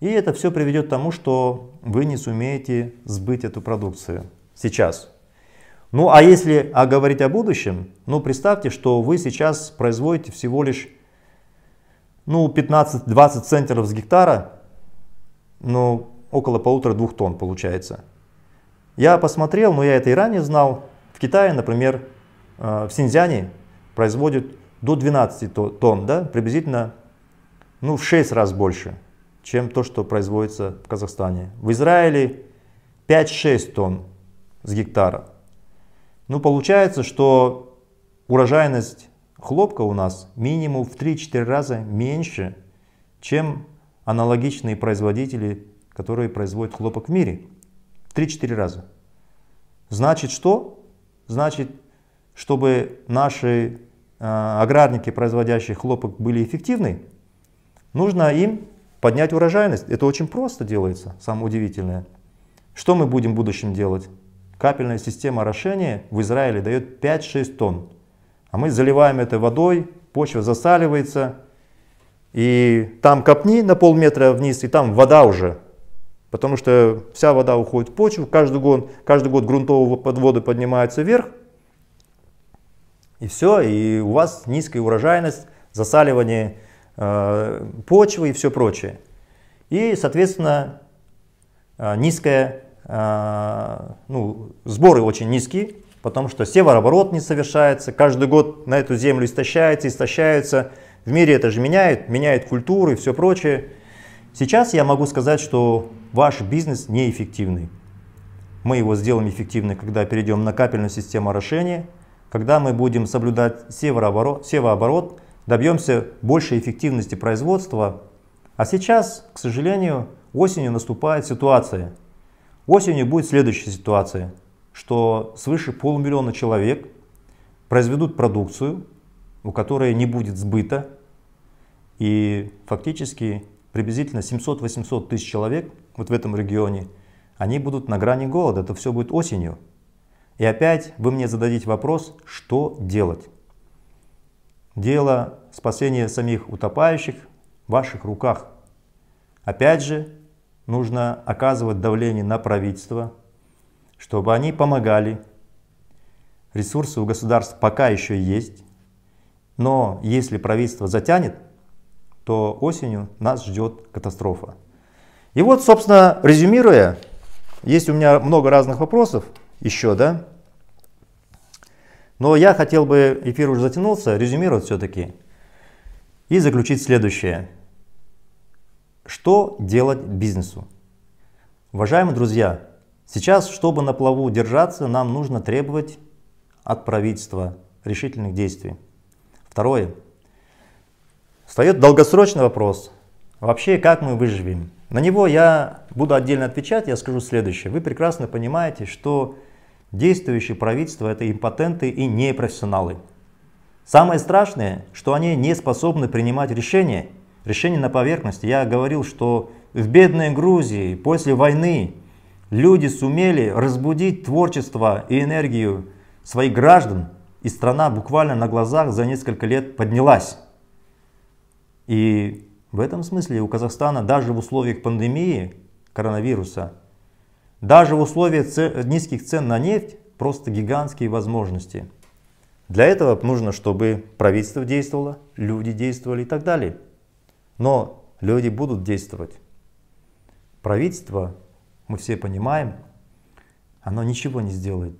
И это все приведет к тому, что вы не сумеете сбыть эту продукцию сейчас. Ну а если а говорить о будущем, ну представьте, что вы сейчас производите всего лишь ну, 15-20 центнеров с гектара, ну около полутора-двух тонн получается. Я посмотрел, но я это и ранее знал, в Китае, например, э, в Синьцзяне производят до 12 тонн, да, приблизительно ну, в 6 раз больше, чем то, что производится в Казахстане. В Израиле 5-6 тонн с гектара. Ну, получается, что урожайность хлопка у нас минимум в 3-4 раза меньше, чем аналогичные производители, которые производят хлопок в мире. 3-4 раза. Значит что? Значит, чтобы наши Э, аграрники, производящие хлопок, были эффективны, нужно им поднять урожайность. Это очень просто делается, самое удивительное. Что мы будем в будущем делать? Капельная система орошения в Израиле дает 5-6 тонн. А мы заливаем это водой, почва засаливается, и там копни на полметра вниз, и там вода уже. Потому что вся вода уходит в почву, каждый год, каждый год грунтовые подводы поднимаются вверх, и все, и у вас низкая урожайность, засаливание э, почвы и все прочее. И, соответственно, э, низкая, э, ну, сборы очень низкие, потому что севооборот не совершается, каждый год на эту землю истощается, истощается. В мире это же меняет, меняет культуру и все прочее. Сейчас я могу сказать, что ваш бизнес неэффективный. Мы его сделаем эффективным, когда перейдем на капельную систему орошения – когда мы будем соблюдать севооборот, севооборот добьемся большей эффективности производства. А сейчас, к сожалению, осенью наступает ситуация. Осенью будет следующая ситуация, что свыше полумиллиона человек произведут продукцию, у которой не будет сбыта, и фактически приблизительно 700-800 тысяч человек вот в этом регионе, они будут на грани голода, это все будет осенью. И опять вы мне зададите вопрос, что делать? Дело спасения самих утопающих в ваших руках. Опять же, нужно оказывать давление на правительство, чтобы они помогали. Ресурсы у государств пока еще есть, но если правительство затянет, то осенью нас ждет катастрофа. И вот, собственно, резюмируя, есть у меня много разных вопросов, еще, да? Но я хотел бы, эфир уже затянулся, резюмировать все-таки и заключить следующее. Что делать бизнесу? Уважаемые друзья, сейчас, чтобы на плаву держаться, нам нужно требовать от правительства решительных действий. Второе. Встает долгосрочный вопрос. Вообще, как мы выживем? На него я буду отдельно отвечать, я скажу следующее. Вы прекрасно понимаете, что Действующее правительство – это импотенты и непрофессионалы. Самое страшное, что они не способны принимать решения, решения на поверхности. Я говорил, что в бедной Грузии после войны люди сумели разбудить творчество и энергию своих граждан, и страна буквально на глазах за несколько лет поднялась. И в этом смысле у Казахстана даже в условиях пандемии коронавируса даже в условиях низких цен на нефть просто гигантские возможности. Для этого нужно, чтобы правительство действовало, люди действовали и так далее. Но люди будут действовать. Правительство, мы все понимаем, оно ничего не сделает.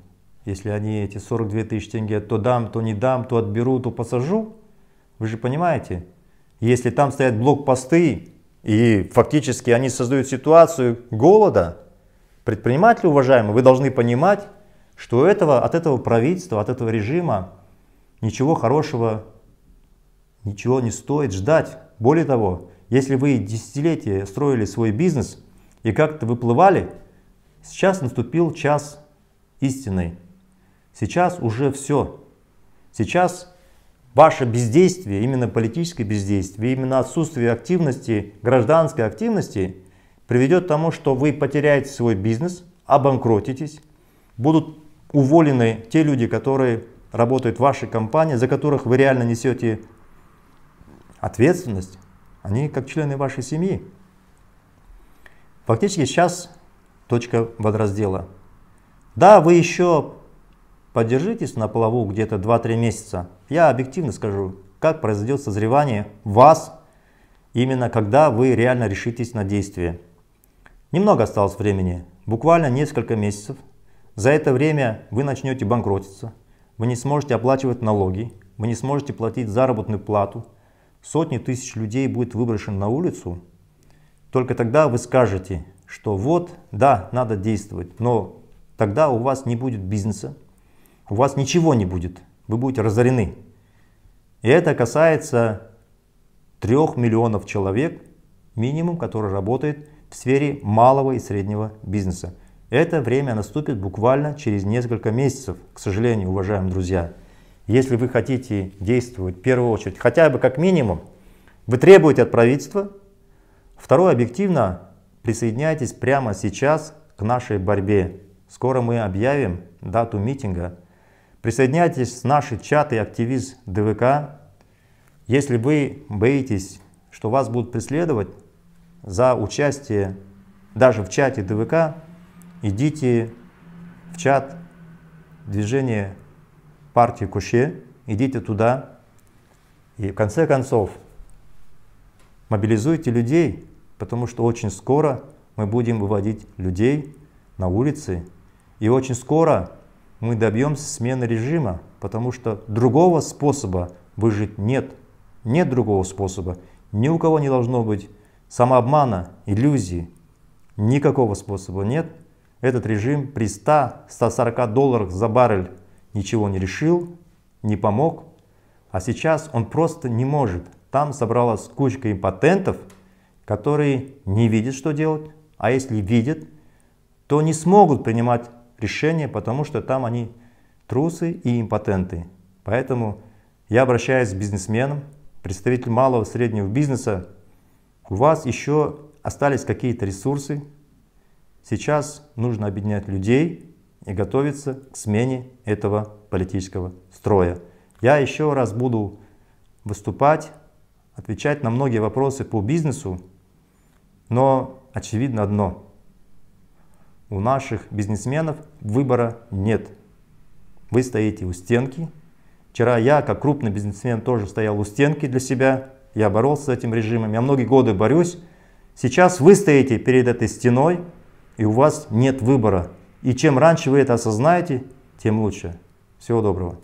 Если они эти 42 тысячи тенге то дам, то не дам, то отберу, то посажу, вы же понимаете, если там стоят блокпосты, и фактически они создают ситуацию голода, предприниматели, уважаемые, вы должны понимать, что этого, от этого правительства, от этого режима ничего хорошего, ничего не стоит ждать. Более того, если вы десятилетия строили свой бизнес и как-то выплывали, сейчас наступил час истины. Сейчас уже все. Сейчас ваше бездействие, именно политическое бездействие, именно отсутствие активности, гражданской активности – приведет к тому, что вы потеряете свой бизнес, обанкротитесь, будут уволены те люди, которые работают в вашей компании, за которых вы реально несете ответственность, они как члены вашей семьи. Фактически сейчас точка водораздела. Да, вы еще поддержитесь на плаву где-то 2-3 месяца. Я объективно скажу, как произойдет созревание вас, именно когда вы реально решитесь на действие. Немного осталось времени, буквально несколько месяцев. За это время вы начнете банкротиться, вы не сможете оплачивать налоги, вы не сможете платить заработную плату. Сотни тысяч людей будет выброшен на улицу. Только тогда вы скажете, что вот, да, надо действовать, но тогда у вас не будет бизнеса, у вас ничего не будет, вы будете разорены. И это касается трех миллионов человек, минимум, который работает в сфере малого и среднего бизнеса. Это время наступит буквально через несколько месяцев, к сожалению, уважаемые друзья. Если вы хотите действовать в первую очередь, хотя бы как минимум, вы требуете от правительства, второе, объективно присоединяйтесь прямо сейчас к нашей борьбе. Скоро мы объявим дату митинга. Присоединяйтесь в наши чаты «Активист ДВК». Если вы боитесь, что вас будут преследовать, за участие даже в чате ДВК, идите в чат движения партии Куше, идите туда и в конце концов мобилизуйте людей, потому что очень скоро мы будем выводить людей на улицы и очень скоро мы добьемся смены режима, потому что другого способа выжить нет. Нет другого способа. Ни у кого не должно быть самообмана, иллюзии. Никакого способа нет. Этот режим при 100-140 долларах за баррель ничего не решил, не помог. А сейчас он просто не может. Там собралась кучка импотентов, которые не видят, что делать. А если видят, то не смогут принимать решения, потому что там они трусы и импотенты. Поэтому я обращаюсь к бизнесменам, представителям малого и среднего бизнеса, у вас еще остались какие-то ресурсы. Сейчас нужно объединять людей и готовиться к смене этого политического строя. Я еще раз буду выступать, отвечать на многие вопросы по бизнесу, но очевидно одно. У наших бизнесменов выбора нет. Вы стоите у стенки. Вчера я, как крупный бизнесмен, тоже стоял у стенки для себя я боролся с этим режимом, я многие годы борюсь. Сейчас вы стоите перед этой стеной, и у вас нет выбора. И чем раньше вы это осознаете, тем лучше. Всего доброго.